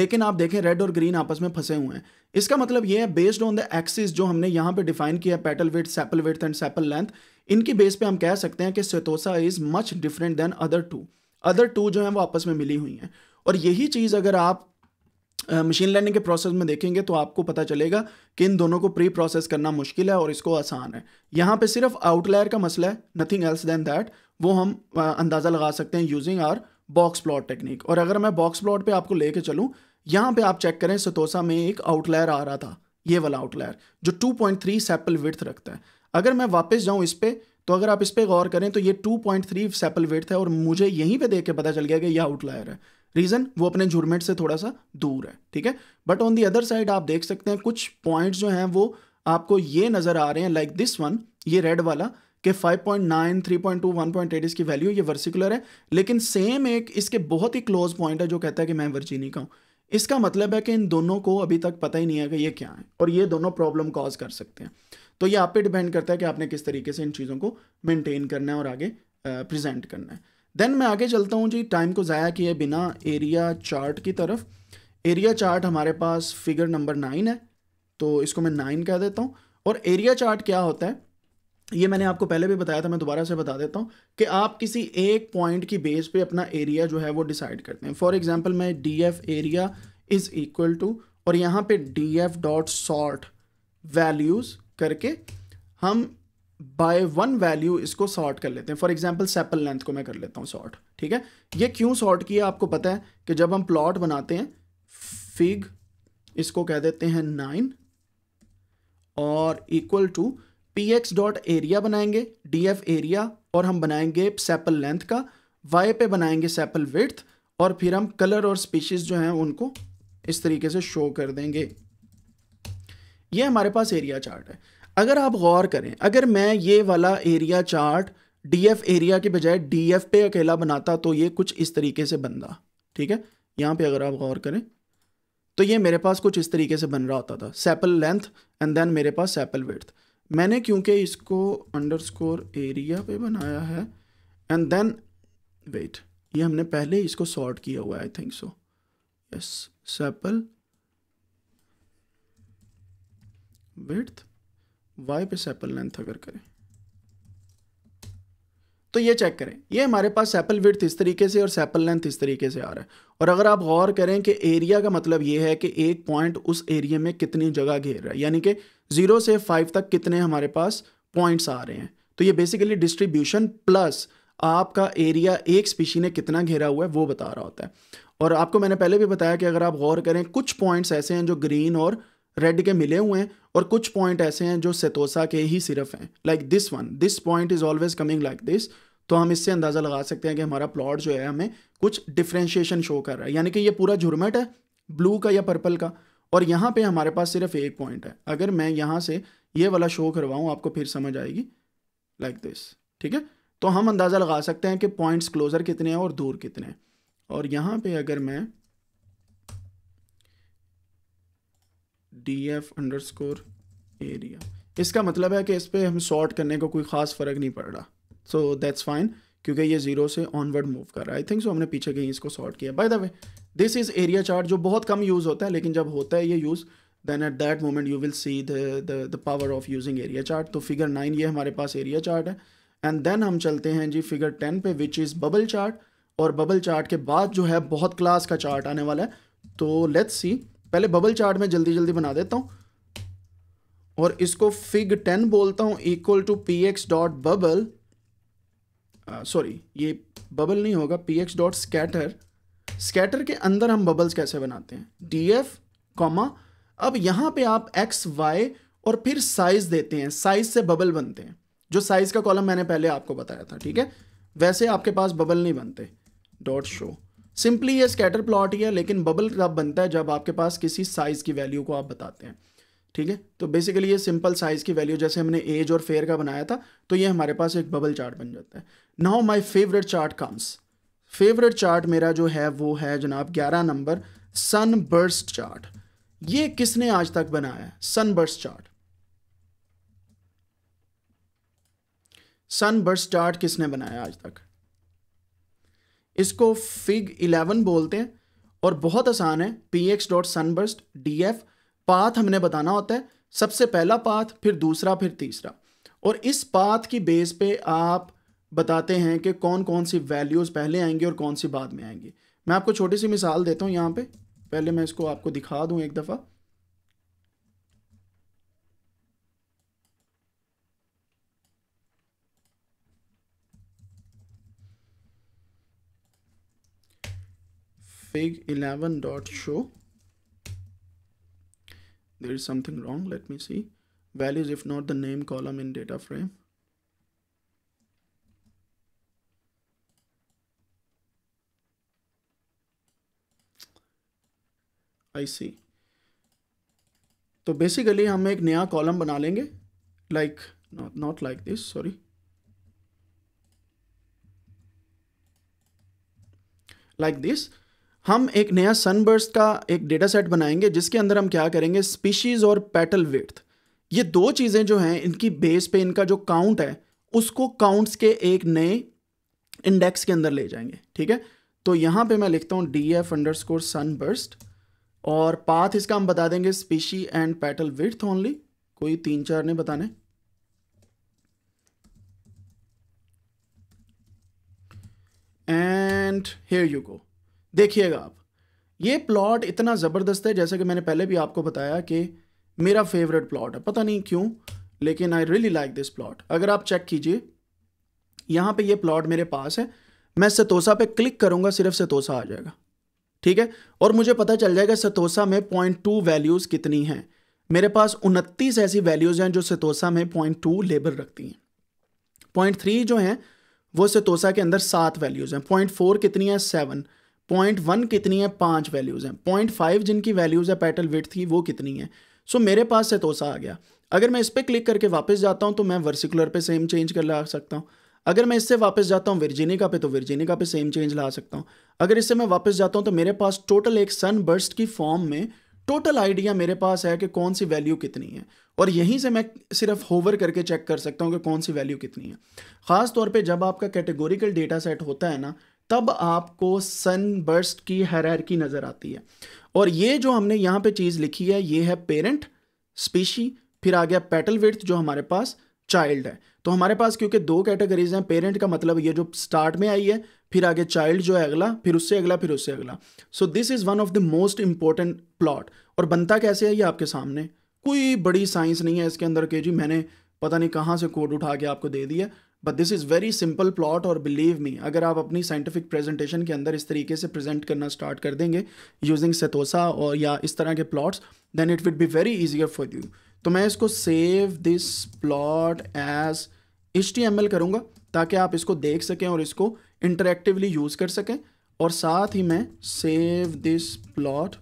लेकिन आप देखें रेड और ग्रीन आपस में फंसे हुए हैं इसका मतलब ये है बेस्ड ऑन द एक्सिस जो हमने यहाँ पे डिफाइन किया petal width sepal width and sepal length इनकी बेस पे हम कह सकते हैं कि setosa is much different than other two other two जो हैं वो आपस में मिली हुई हैं और यही चीज़ अगर आप मशीन लर्निंग के प्रोसेस में देखेंगे तो आपको पता चलेगा कि इन दोनों को प्री प्रोसेस करना मुश्किल है और इसको आसान है यहाँ पे सिर्फ आउटलायर का मसला है नथिंग एल्स देन दैट वो हम अंदाज़ा लगा सकते हैं using our box plot technique और अगर मैं बॉक्स प्लॉट पे आपको लेके चलूँ यहाँ पे आप चेक करें सतोसा में एक आउटलायर आ रहा था ये वाला आउटलायर जो 2.3 पॉइंट सेपल विथ रखता है अगर मैं वापस जाऊँ इस पर तो अगर आप इस पर गौर करें तो ये 2.3 पॉइंट सेपल विर्थ है और मुझे यहीं पे देख के पता चल गया कि यह आउटलायर है रीजन वो अपने झुरमेट से थोड़ा सा दूर है ठीक है but on the other side आप देख सकते हैं कुछ पॉइंट्स जो हैं वो आपको ये नज़र आ रहे हैं लाइक दिस वन ये रेड वाला के 5.9, 3.2, 1.8 इसकी वैल्यू ये वर्सिकुलर है लेकिन सेम एक इसके बहुत ही क्लोज पॉइंट है जो कहता है कि मैं वर्जीनी का हूँ इसका मतलब है कि इन दोनों को अभी तक पता ही नहीं है कि ये क्या है और ये दोनों प्रॉब्लम कॉज कर सकते हैं तो ये आप पे डिपेंड करता है कि आपने किस तरीके से इन चीज़ों को मेनटेन करना है और आगे प्रेजेंट करना है देन मैं आगे चलता हूँ जी टाइम को ज़ाया किए बिना एरिया चार्ट की तरफ एरिया चार्ट हमारे पास फिगर नंबर नाइन है तो इसको मैं नाइन कह देता हूँ और एरिया चार्ट क्या होता है ये मैंने आपको पहले भी बताया था मैं दोबारा से बता देता हूँ कि आप किसी एक पॉइंट की बेस पे अपना एरिया जो है वो डिसाइड करते हैं फॉर एग्जांपल मैं D F area is equal to और यहाँ पे D F dot sort values करके हम बाय वन वैल्यू इसको सॉर्ट कर लेते हैं फॉर एग्जाम्पल सेपल लेंथ को मैं कर लेता हूँ सॉर्ट ठीक है ये क्यों सॉर्ट किया आपको पता है कि जब हम प्लॉट बनाते हैं फिग इसको कह देते हैं नाइन और equal to P X dot area बनाएंगे डी एफ एरिया और हम बनाएंगे सेपल लेंथ का वाई पे बनाएंगे सेपल विथ और फिर हम कलर और स्पीशीज जो हैं उनको इस तरीके से शो कर देंगे ये हमारे पास एरिया चार्ट है अगर आप गौर करें अगर मैं ये वाला एरिया चार्ट डीएफ एरिया के बजाय डीएफ पे अकेला बनाता तो ये कुछ इस तरीके से बनता ठीक है यहाँ पे अगर आप गौर करें तो ये मेरे पास कुछ इस तरीके से बन रहा होता था सैपल लेंथ एंड देन मेरे पास सेपल विथ मैंने क्योंकि इसको अंडरस्कोर एरिया पे बनाया है एंड देन वेट ये हमने पहले इसको सॉर्ट किया हुआ है I think so yes sepal width Y पे सैपल लेंथ अगर करें तो ये चेक करें ये हमारे पास सैपल विथ इस तरीके से और सैपल लेंथ इस तरीके से आ रहा है और अगर आप गौर करें कि एरिया का मतलब ये है कि एक पॉइंट उस एरिया में कितनी जगह घेर रहा है यानी कि ज़ीरो से फाइव तक कितने हमारे पास पॉइंट्स आ रहे हैं तो ये बेसिकली डिस्ट्रीब्यूशन प्लस आपका एरिया एक स्पीशी ने कितना घेरा हुआ है वो बता रहा होता है और आपको मैंने पहले भी बताया कि अगर आप गौर करें कुछ पॉइंट्स ऐसे हैं जो ग्रीन और रेड के मिले हुए हैं और कुछ पॉइंट ऐसे हैं जो सेतोसा के ही सिर्फ हैं like this one this point is always coming like this तो हम इससे अंदाज़ा लगा सकते हैं कि हमारा प्लॉट जो है हमें कुछ डिफ्रेंशिएशन शो कर रहा है यानी कि ये पूरा झुरमट है ब्लू का या पर्पल का और यहाँ पे हमारे पास सिर्फ एक पॉइंट है अगर मैं यहाँ से ये वाला शो करवाऊँ आपको फिर समझ आएगी लाइक दिस ठीक है तो हम अंदाज़ा लगा सकते हैं कि पॉइंट्स क्लोज़र कितने हैं और दूर कितने हैं और यहाँ पे अगर मैं D F under underscore area इसका मतलब है कि इस पर हम शॉर्ट करने का को कोई ख़ास फ़र्क नहीं पड़ रहा सो दैट्स फाइन क्योंकि ये जीरो से ऑनवर्ड मूव कर रहा है आई थिंक सो हमने पीछे कहीं इसको सॉर्ट किया by the way this is area chart जो बहुत कम यूज़ होता है लेकिन जब होता है ये use then at that moment you will see the power of using area chart तो फिगर नाइन ये हमारे पास एरिया चार्ट है एंड देन हम चलते हैं जी फिगर टेन पे विच इज़ बबल चार्ट और बबल चार्ट के बाद जो है बहुत क्लास का चार्ट आने वाला है तो लेट्स सी पहले बबल चार्ट में जल्दी जल्दी बना देता हूँ और इसको फिग टेन बोलता हूँ equal to P X dot bubble sorry ये बबल नहीं होगा P X dot scatter scatter के अंदर हम बबल्स कैसे बनाते हैं डी एफ कॉमा अब यहाँ पे आप एक्स वाई और फिर साइज देते हैं साइज से बबल बनते हैं जो साइज का कॉलम मैंने पहले आपको बताया था ठीक है वैसे आपके पास बबल नहीं बनते डॉट शो सिंपली ये स्कैटर प्लॉट ही है लेकिन बबल तब बनता है जब आपके पास किसी साइज़ की वैल्यू को आप बताते हैं ठीक है तो बेसिकली ये सिंपल साइज़ की वैल्यू जैसे हमने एज और फेयर का बनाया था तो ये हमारे पास एक बबल चार्ट बन जाता है now my favourite chart comes favourite chart मेरा जो है वो है जनाब ग्यारह नंबर सन बर्स्ट चार्ट ये किसने आज तक बनाया है सनबर्स्ट चार्ट सनबर्स्ट चार्ट किसने बनाया आज तक इसको फिग इलेवन बोलते हैं और बहुत आसान है P X dot sunburst D F path हमने बताना होता है सबसे पहला पाथ फिर दूसरा फिर तीसरा और इस पाथ की बेस पे आप बताते हैं कि कौन कौन सी वैल्यूज़ पहले आएंगी और कौन सी बाद में आएंगी मैं आपको छोटी सी मिसाल देता हूँ यहाँ पे पहले मैं इसको आपको दिखा दूँ एक दफ़ा fig11 dot show there is something wrong let me see values if not the name column in data frame आई सी तो बेसिकली हम एक नया कॉलम बना लेंगे like not like this sorry like this हम एक नया सनबर्स्ट का एक डेटा सेट बनाएंगे जिसके अंदर हम क्या करेंगे स्पीशीज़ और पेटल वेथ ये दो चीज़ें जो हैं इनकी बेस पे इनका जो काउंट है उसको काउंट्स के एक नए इंडेक्स के अंदर ले जाएंगे ठीक है तो यहाँ पे मैं लिखता हूँ D F under underscore sunburst और पाथ इसका हम बता देंगे species and petal width only कोई तीन चार नहीं बताने एंड हेयर यू गो देखिएगा आप ये प्लॉट इतना ज़बरदस्त है जैसे कि मैंने पहले भी आपको बताया कि मेरा फेवरेट प्लॉट है पता नहीं क्यों लेकिन I really like this plot अगर आप चेक कीजिए यहाँ पे ये प्लॉट मेरे पास है मैं सतोसा पे क्लिक करूँगा सिर्फ सतोसा आ जाएगा ठीक है और मुझे पता चल जाएगा सतोसा में पॉइंट टू वैल्यूज़ कितनी हैं मेरे पास उनतीस ऐसी वैल्यूज़ हैं जो सतोसा में पॉइंट टू लेबर रखती हैं पॉइंट थ्री जो हैं वो सतोसा के अंदर सात वैल्यूज़ हैं पॉइंट फोर कितनी है सेवन पॉइंट वन कितनी है पाँच वैल्यूज़ हैं पॉइंट फाइव जिनकी वैल्यूज़ है पेटल विथ की वो कितनी है सो so, मेरे पास से सेतोसा आ गया अगर मैं इस पर क्लिक करके वापस जाता हूँ तो मैं वर्सिकुलर पे सेम चेंज कर ला सकता हूँ अगर मैं इससे वापस जाता हूँ वर्जीनिका पे तो वर्जीनिका पे सेम चेंज ला सकता हूँ अगर इससे मैं वापस जाता हूँ तो मेरे पास टोटल एक सन बर्स्ट की फॉर्म में टोटल आइडिया मेरे पास है कि कौन सी वैल्यू कितनी है और यहीं से मैं सिर्फ होवर करके चेक कर सकता हूँ कि कौन सी वैल्यू कितनी है ख़ास तौर पे जब आपका कैटेगोरिकल डेटा सेट होता है ना तब आपको सनबर्स्ट की की नज़र आती है और ये जो हमने यहाँ पे चीज़ लिखी है ये है पेरेंट स्पीशी फिर आ गया पेटल विर्थ जो हमारे पास चाइल्ड है तो हमारे पास क्योंकि दो कैटेगरीज हैं पेरेंट का मतलब ये जो स्टार्ट में आई है फिर आगे चाइल्ड जो है अगला फिर उससे अगला फिर उससे अगला so this is one of the most important plot और बनता कैसे है ये आपके सामने कोई बड़ी साइंस नहीं है इसके अंदर के जी मैंने पता नहीं कहाँ से कोड उठा के आपको दे दिया but this is very simple plot और बिलीव मी अगर आप अपनी साइंटिफिक प्रेजेंटेशन के अंदर इस तरीके से प्रेजेंट करना स्टार्ट कर देंगे यूजिंग सेतोसा और या इस तरह के plots then it would be very easier for you तो मैं इसको save this plot as H करूँगा ताकि आप इसको देख सकें और इसको इंटरेक्टिवली यूज़ कर सकें और साथ ही मैं सेव दिस प्लॉट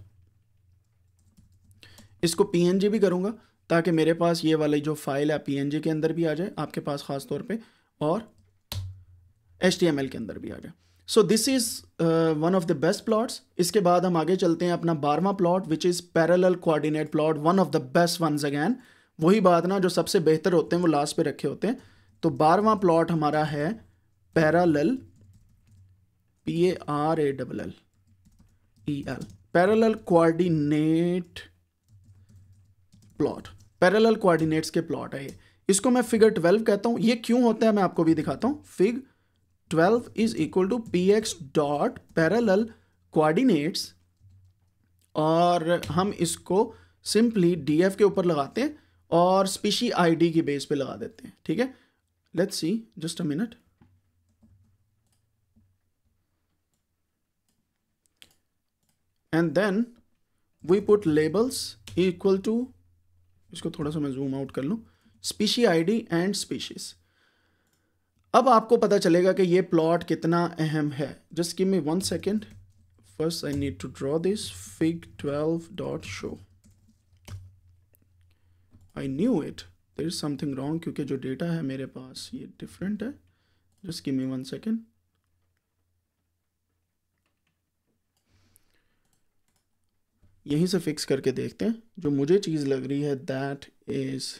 इसको पी एन भी करूँगा ताकि मेरे पास ये वाली जो फाइल है पी एन के अंदर भी आ जाए आपके पास ख़ास तौर पर और एच के अंदर भी आ गया so this is one of the best plots इसके बाद हम आगे चलते हैं अपना बारवा plot which is parallel coordinate plot one of the best ones again वही बात ना जो सबसे बेहतर होते हैं वो लास्ट पे रखे होते हैं तो बारवा प्लॉट हमारा है parallel P A R A double L E L parallel coordinate plot parallel coordinates के प्लॉट है ये इसको मैं फिगर ट्वेल्व कहता हूँ ये क्यों होता है मैं आपको भी दिखाता हूं fig twelve is equal to P X dot parallel coordinates और हम इसको सिंपली डी एफ के ऊपर लगाते हैं और स्पीशी आई डी की बेस पे लगा देते हैं ठीक है let's see just a minute and then we put labels equal to इसको थोड़ा सा मैं जूम आउट कर लूँ स्पीशी आईडी एंड स्पीशीज अब आपको पता चलेगा कि ये प्लॉट कितना अहम है just give me one second first I need to draw this fig twelve dot show I knew it there is something wrong क्योंकि जो डेटा है मेरे पास ये डिफरेंट है just give me one second यहीं से फिक्स करके देखते हैं जो मुझे चीज़ लग रही है that is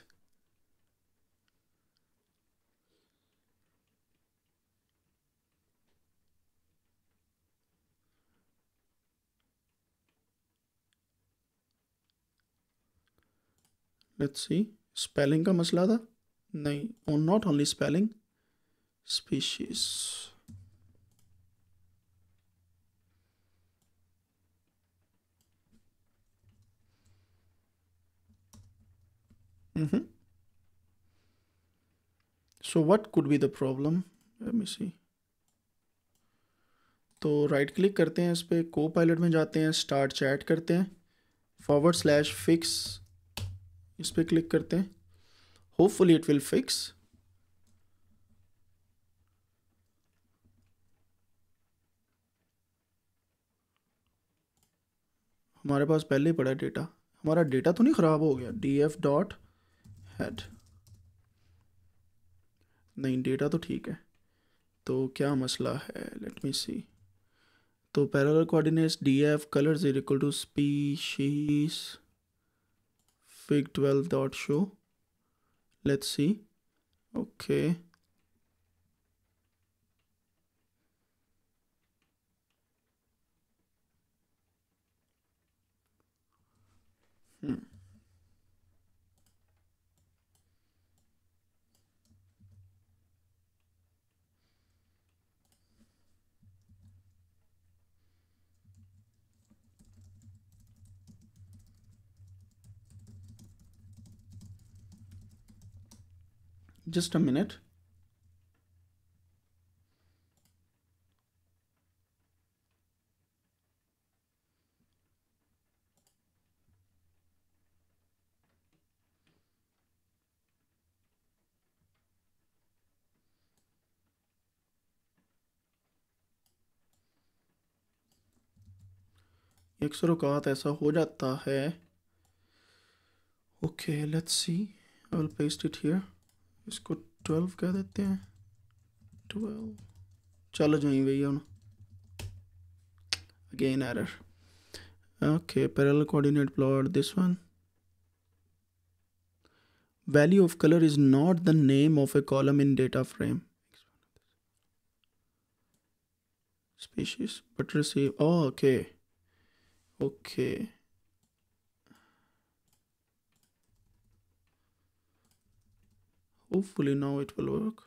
let's see spelling का मसला था नहीं not only spelling species so what could be the problem the तो राइट क्लिक करते हैं इस पर को पायलट में जाते हैं स्टार्ट चैट करते हैं फॉरवर्ड स्लैश फिक्स इस पर क्लिक करते हैं होपफुली इट विल फिक्स हमारे पास पहले ही पड़ा है डेटा हमारा डेटा तो नहीं ख़राब हो गया डी एफ डॉट हेड नहीं डेटा तो ठीक है तो क्या मसला है लेट मी सी तो parallel coordinates D F color is equal to species fig12.show. Let's see. Okay. just a minute. अक्सर अवकात ऐसा हो जाता है okay let's see I will paste it here इसको ट्वेल्व कह देते हैं ट्वेल्व चलो जो वही है again error okay parallel coordinate plot this one value of color is not the name of a column in data frame species but receive oh okay okay Hopefully now it will work.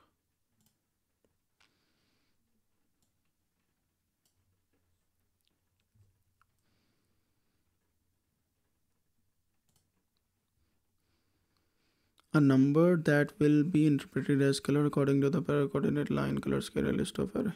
a number that will be interpreted as color according to the pair coordinate line color scale list of array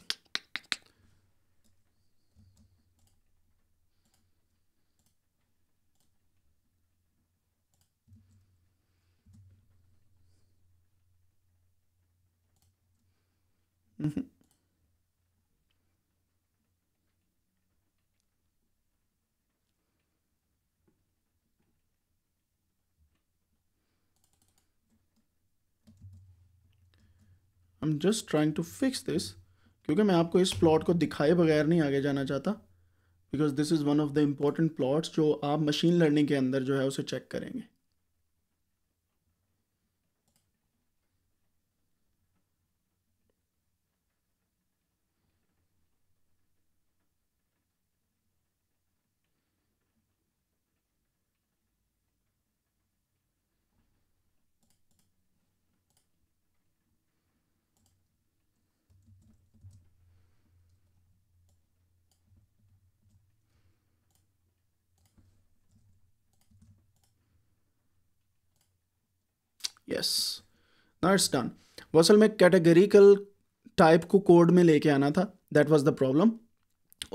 I am just trying to fix this क्योंकि मैं आपको इस plot को दिखाए बगैर नहीं आगे जाना चाहता because this is one of the important plots जो आप मशीन लर्निंग के अंदर जो है उसे चेक करेंगे यस नाउ इट्स डन वसल में कैटेगरिकल टाइप को कोड में लेके आना था दैट वाज द प्रॉब्लम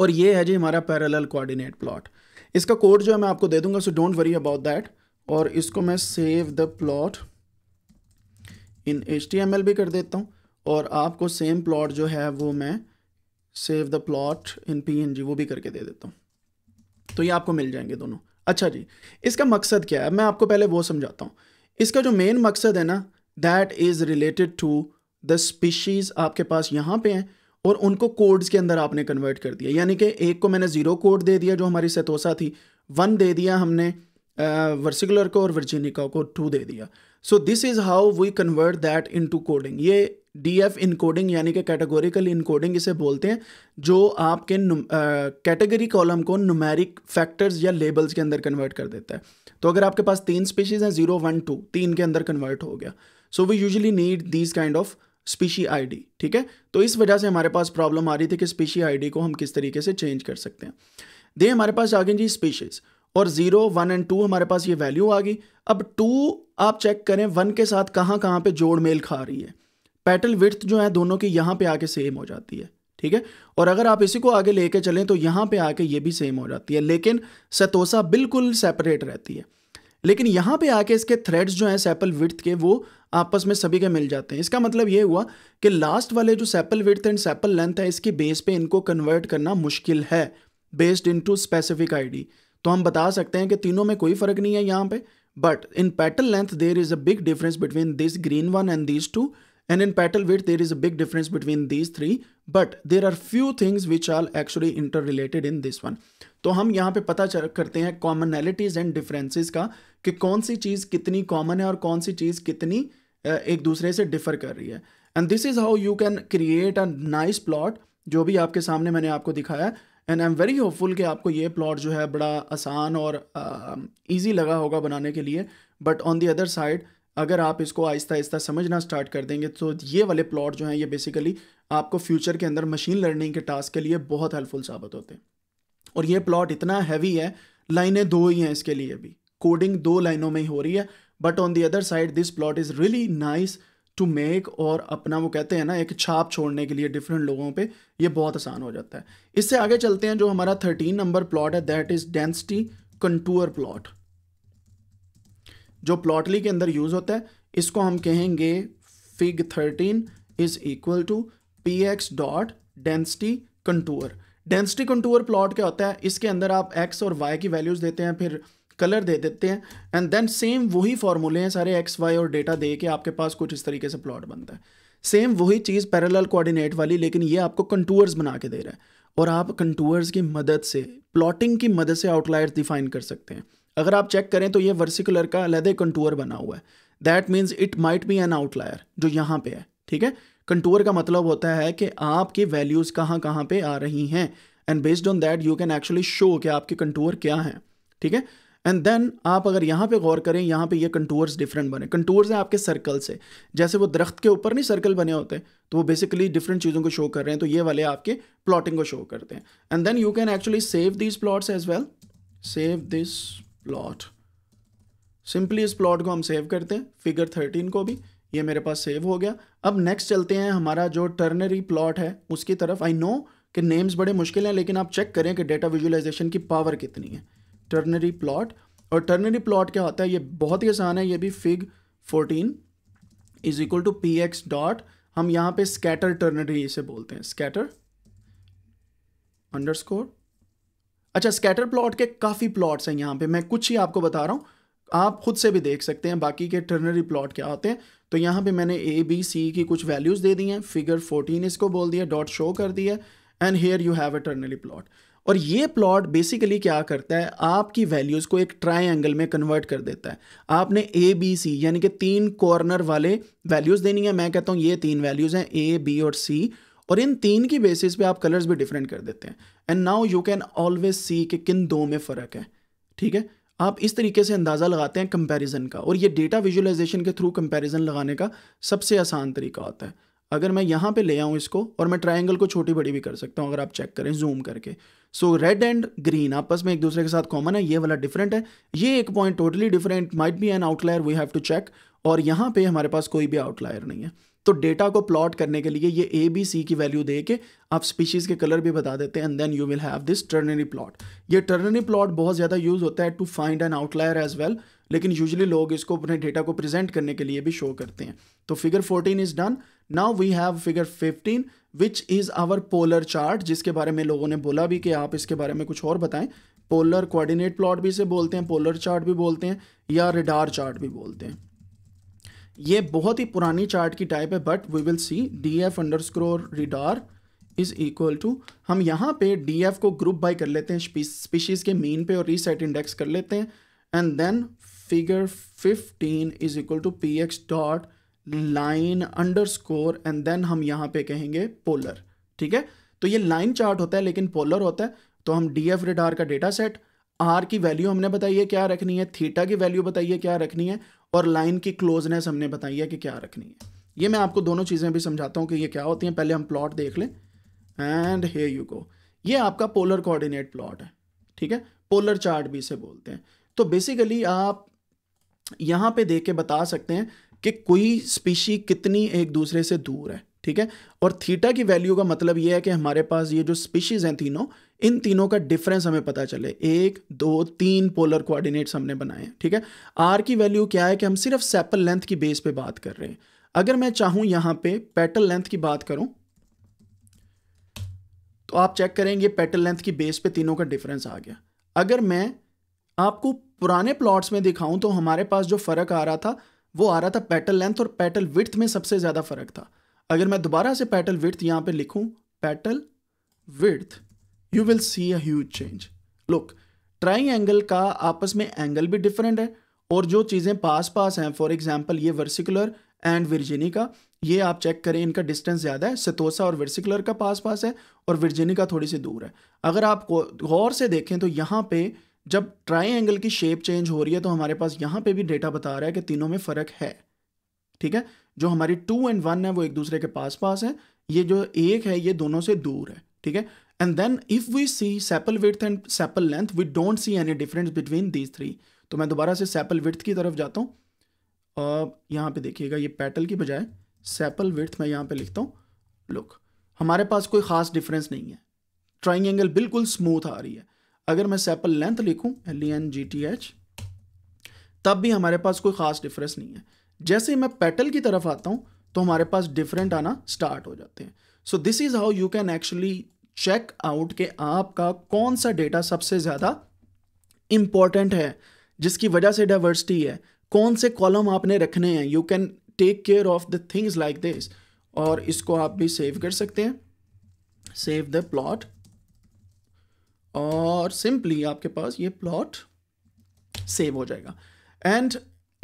और ये है जी हमारा पैरेलल कोऑर्डिनेट प्लॉट इसका कोड जो है मैं आपको दे दूंगा so don't worry about that और इसको मैं save the plot in H भी कर देता हूँ और आपको सेम प्लॉट जो है वो मैं save the plot in P वो भी करके दे देता हूँ तो ये आपको मिल जाएंगे दोनों अच्छा जी इसका मकसद क्या है मैं आपको पहले वो समझाता हूँ इसका जो मेन मकसद है ना that is related to the species आपके पास यहाँ पे हैं और उनको कोड्स के अंदर आपने कन्वर्ट कर दिया यानी कि एक को मैंने ज़ीरो कोड दे दिया जो हमारी सेतोसा थी वन दे दिया हमने वर्सिकुलर uh, को और वर्जीनिका को टू दे दिया so this is how we convert that into coding ये डी एफ इनकोडिंग यानी कि कैटेगोरिकल इनकोडिंग इसे बोलते हैं जो आपके कैटेगरी कॉलम को नुमेरिक फैक्टर्स या लेबल्स के अंदर कन्वर्ट कर देता है तो अगर आपके पास तीन स्पीशीज़ हैं जीरो वन टू तीन के अंदर कन्वर्ट हो गया so we usually need these kind of species ID ठीक है तो इस वजह से हमारे पास प्रॉब्लम आ रही थी कि स्पीशी आईडी को हम किस तरीके से चेंज कर सकते हैं दे हमारे पास आगे जी स्पीशीज़ और ज़ीरो वन एंड टू हमारे पास ये वैल्यू आ गई अब टू आप चेक करें वन के साथ कहाँ कहाँ पे जोड़ मेल खा रही है पेटल विर्थ जो है दोनों की यहाँ पे आके सेम हो जाती है ठीक है और अगर आप इसी को आगे लेके चलें तो यहाँ पे आके ये भी सेम हो जाती है लेकिन सतोसा बिल्कुल सेपरेट रहती है लेकिन यहाँ पे आके इसके थ्रेड्स जो हैं सेपल विर्थ के वो आपस में सभी के मिल जाते हैं इसका मतलब ये हुआ कि लास्ट वाले जो sepal width and sepal length है इसकी बेस पे इनको कन्वर्ट करना मुश्किल है based in two specific I तो हम बता सकते हैं कि तीनों में कोई फ़र्क नहीं है यहाँ पे but in petal length there is a big difference between this green one and this two and in petal width there is a big difference between this three but there are few things which are actually inter related in this one तो हम यहाँ पे पता करते हैं commonalities and differences का कि कौन सी चीज़ कितनी कॉमन है और कौन सी चीज़ कितनी एक दूसरे से डिफर कर रही है and this is how you can create a nice plot जो भी आपके सामने मैंने आपको दिखाया and I am very hopeful कि आपको ये प्लॉट जो है बड़ा आसान और ईजी uh, लगा होगा बनाने के लिए but on the other side अगर आप इसको आहिस्ता आहिस्ता समझना स्टार्ट कर देंगे तो ये वाले प्लॉट जो हैं ये बेसिकली आपको फ्यूचर के अंदर मशीन लर्निंग के टास्क के लिए बहुत हेल्पफुल साबित होते हैं और ये प्लॉट इतना हैवी है लाइनें दो ही हैं इसके लिए भी कोडिंग दो लाइनों में ही हो रही है but on the other side this plot is really nice to make और अपना वो कहते हैं ना एक छाप छोड़ने के लिए डिफरेंट लोगों पे ये बहुत आसान हो जाता है इससे आगे चलते हैं जो हमारा थर्टीन नंबर प्लॉट है that is density contour plot जो प्लॉटली के अंदर यूज होता है इसको हम कहेंगे fig thirteen is equal to P X dot density contour density contour plot क्या होता है इसके अंदर आप एक्स और वाई की वैल्यूज देते हैं फिर कलर दे देते हैं एंड देन सेम वही फार्मूले हैं सारे एक्स वाई और डेटा दे के आपके पास कुछ इस तरीके से प्लॉट बनता है सेम वही चीज़ पैरेलल कोऑर्डिनेट वाली लेकिन ये आपको कंटूअर्स बना के दे रहा है और आप कंटूअर्स की मदद से प्लॉटिंग की मदद से आउटलायर्स डिफाइन कर सकते हैं अगर आप चेक करें तो ये वर्सिकुलर का अलहदे कंटूअर बना हुआ है that means it might be an outlier जो यहाँ पे है ठीक है कंटूअर का मतलब होता है कि आपकी वैल्यूज़ कहाँ कहाँ पे आ रही हैं and based on that you can actually show कि आपके कंटूअर क्या हैं ठीक है एंड देन आप अगर यहाँ पे गौर करें यहाँ पे ये कंटूर्स डिफरेंट बने कंटूर्स हैं आपके सर्कल से जैसे वो दरख्त के ऊपर नहीं सर्कल बने होते तो वो बेसिकली डिफरेंट चीज़ों को शो कर रहे हैं तो ये वाले आपके प्लॉटिंग को शो करते हैं and then you can actually save this plots as well save this plot simply इस प्लॉट को हम सेव करते हैं फिगर थर्टीन को भी ये मेरे पास सेव हो गया अब नेक्स्ट चलते हैं हमारा जो टर्नरी प्लॉट है उसकी तरफ आई नो कि नेम्स बड़े मुश्किल हैं लेकिन आप चेक करें कि डेटा विजुअलाइजेशन की पावर कितनी है टर्नरी प्लॉट और टर्नरी प्लॉट क्या होता है ये बहुत ही आसान है ये भी fig fourteen is equal to P X dot हम यहाँ पे स्कैटर टर्नरी इसे बोलते हैं स्कैटर अंडरस्कोर अच्छा स्कैटर प्लॉट के काफ़ी प्लॉट्स हैं यहाँ पे मैं कुछ ही आपको बता रहा हूँ आप खुद से भी देख सकते हैं बाकी के टर्नरी प्लॉट क्या होते हैं तो यहाँ पे मैंने ए बी सी की कुछ वैल्यूज़ दे दी हैं फिगर 14 इसको बोल दिया डॉट शो कर दिया and here you have a ternary plot और ये प्लॉट बेसिकली क्या करता है आपकी वैल्यूज़ को एक ट्राइंगल में कन्वर्ट कर देता है आपने ए बी सी यानी कि तीन कॉर्नर वाले वैल्यूज़ देनी है मैं कहता हूँ ये तीन वैल्यूज़ हैं ए बी और सी और इन तीन की बेसिस पे आप कलर्स भी डिफरेंट कर देते हैं and now you can always see कि किन दो में फ़र्क है ठीक है आप इस तरीके से अंदाज़ा लगाते हैं कंपैरिजन का और ये डेटा विजुअलाइजेशन के थ्रू कंपैरिजन लगाने का सबसे आसान तरीका होता है अगर मैं यहाँ पे ले आऊँ इसको और मैं ट्रायंगल को छोटी बड़ी भी कर सकता हूँ अगर आप चेक करें जूम करके सो रेड एंड ग्रीन आपस में एक दूसरे के साथ कॉमन है ये वाला डिफरेंट है ये एक point totally different might be an outlier we have to check और यहाँ पे हमारे पास कोई भी आउटलायर नहीं है तो डेटा को प्लॉट करने के लिए ये ए बी सी की वैल्यू दे के आप स्पीशीज़ के कलर भी बता देते हैं and then you will have this ternary plot ये टर्नरी प्लॉट बहुत ज़्यादा यूज़ होता है to find an outlier as well लेकिन यूजली लोग इसको अपने डेटा को प्रेजेंट करने के लिए भी शो करते हैं तो figure 14 is done now we have figure 15 which is our polar chart जिसके बारे में लोगों ने बोला भी कि आप इसके बारे में कुछ और बताएं पोलर कोऑर्डिनेट प्लॉट भी इसे बोलते हैं पोलर चार्ट भी बोलते हैं या रिडार चार्ट भी बोलते हैं ये बहुत ही पुरानी चार्ट की टाइप है but we will see D F underscore radar is equal to हम यहाँ पे डी एफ को ग्रुप बाई कर लेते हैं स्पीशीज़ के मीन पे और रीसेट इंडेक्स कर लेते हैं and then figure 15 is equal to P X dot line underscore and then हम यहाँ पे कहेंगे पोलर ठीक है तो ये लाइन चार्ट होता है लेकिन पोलर होता है तो हम डी एफ रेड आर का डेटा सेट आर की वैल्यू हमने बताई है क्या रखनी है थीटा की वैल्यू बताइए क्या रखनी है और लाइन की क्लोजनेस हमने बताई है कि क्या रखनी है ये मैं आपको दोनों चीज़ें भी समझाता हूँ कि ये क्या होती हैं पहले हम प्लॉट देख लें एंड हे यू गो ये आपका पोलर कोऑर्डिनेट प्लॉट है ठीक है पोलर चार्ट भी इसे बोलते हैं तो बेसिकली आप यहाँ पे देख के बता सकते हैं कि कोई स्पीशी कितनी एक दूसरे से दूर है ठीक है और थीटा की वैल्यू का मतलब ये है कि हमारे पास ये जो स्पीशीज़ हैं तीनों इन तीनों का डिफरेंस हमें पता चले एक दो तीन पोलर कोऑर्डिनेट्स हमने बनाए हैं ठीक है आर की वैल्यू क्या है कि हम सिर्फ सेपल लेंथ की बेस पे बात कर रहे हैं अगर मैं चाहूँ यहाँ पे पेटल लेंथ की बात करूँ तो आप चेक करेंगे पेटल लेंथ की बेस पे तीनों का डिफरेंस आ गया अगर मैं आपको पुराने प्लॉट्स में दिखाऊं तो हमारे पास जो फ़र्क आ रहा था वो आ रहा था पेटल लेंथ और पेटल विथ में सबसे ज़्यादा फ़र्क था अगर मैं दोबारा से पेटल विथ यहाँ पे लिखूँ petal width you will see a change look triangle का आपस में एंगल भी डिफरेंट है और जो चीज़ें पास पास हैं फॉर एग्जाम्पल ये वर्सिकुलर एंड वर्जिनी का ये आप चेक करें इनका डिस्टेंस ज़्यादा है सतोसा और वर्सिकुलर का पास पास है और वर्जिनी का थोड़ी सी दूर है अगर आप गौर से देखें तो यहाँ पे जब ट्राई एंगल की शेप चेंज हो रही है तो हमारे पास यहाँ पे भी डेटा बता रहा है कि तीनों में फ़र्क है ठीक है जो हमारी टू एंड वन है वो एक दूसरे के पास पास है ये जो एक है ये दोनों से दूर है ठीक है and then if we see sepal width and sepal length we don't see any difference between these three तो मैं दोबारा से सेपल विथ की तरफ जाता हूँ और यहाँ पे देखिएगा ये पैटल की बजाय सेपल विथ मैं यहाँ पर लिखता हूँ लुक हमारे पास कोई ख़ास डिफरेंस नहीं है ट्राइंगल बिल्कुल स्मूथ आ रही है अगर मैं सैपल लेंथ लिखूं L E N G T H तब भी हमारे पास कोई ख़ास डिफरेंस नहीं है जैसे मैं पेटल की तरफ आता हूं तो हमारे पास डिफरेंट आना स्टार्ट हो जाते हैं so this is how you can actually check out के आपका कौन सा डेटा सबसे ज़्यादा इंपॉर्टेंट है जिसकी वजह से डाइवर्सिटी है कौन से कॉलम आपने रखने हैं you can take care of the things like this और इसको आप भी सेव कर सकते हैं सेव द प्लॉट और सिंपली आपके पास ये प्लॉट सेव हो जाएगा एंड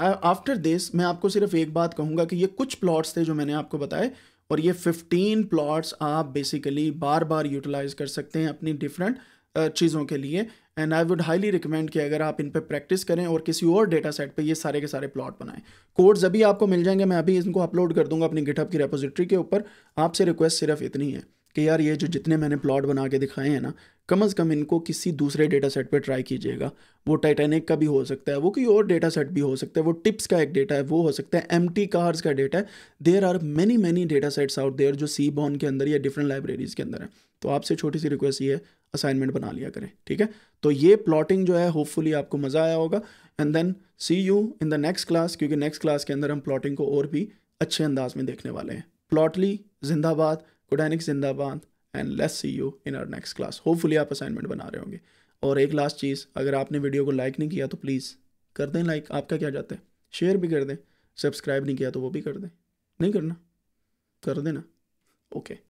आफ्टर दिस मैं आपको सिर्फ एक बात कहूँगा कि ये कुछ प्लॉट्स थे जो मैंने आपको बताए और ये 15 प्लॉट्स आप बेसिकली बार बार यूटिलाइज कर सकते हैं अपनी डिफरेंट uh, चीज़ों के लिए and I would highly recommend कि अगर आप इन पर प्रैक्टिस करें और किसी और डेटा सेट पर ये सारे के सारे प्लॉट बनाएं कोड्स अभी आपको मिल जाएंगे मैं अभी इनको अपलोड कर दूंगा अपनी गिटअप की रेपोजिट्री के ऊपर आपसे रिक्वेस्ट सिर्फ इतनी है कि यार ये जो जितने मैंने प्लॉट बना के दिखाए हैं ना कम अज़ कम इनको किसी दूसरे डेटा सेट पर ट्राई कीजिएगा वो टाइटेनिक का भी हो सकता है वो कोई और डेटा सेट भी हो सकता है वो टिप्स का एक डेटा है वो हो सकता है एम कार्स का डेटा है there are many many data sets out there जो सी बॉन के अंदर या डिफरेंट लाइब्रेरीज के अंदर है तो आपसे छोटी सी रिक्वेस्ट ये है असाइनमेंट बना लिया करें ठीक है तो ये प्लॉटिंग जो है होपफुली आपको मज़ा आया होगा and then see you in the next class क्योंकि नेक्स्ट क्लास के अंदर हम प्लॉटिंग को और भी अच्छे अंदाज में देखने वाले हैं प्लॉटली जिंदाबाद कोडैनिक जिंदाबाद and let's see you in our next class hopefully आप असाइनमेंट बना रहे होंगे और एक लास्ट चीज़ अगर आपने वीडियो को लाइक नहीं किया तो प्लीज़ कर दें लाइक आपका क्या जाता है शेयर भी कर दें सब्सक्राइब नहीं किया तो वो भी कर दें नहीं करना कर देना ओके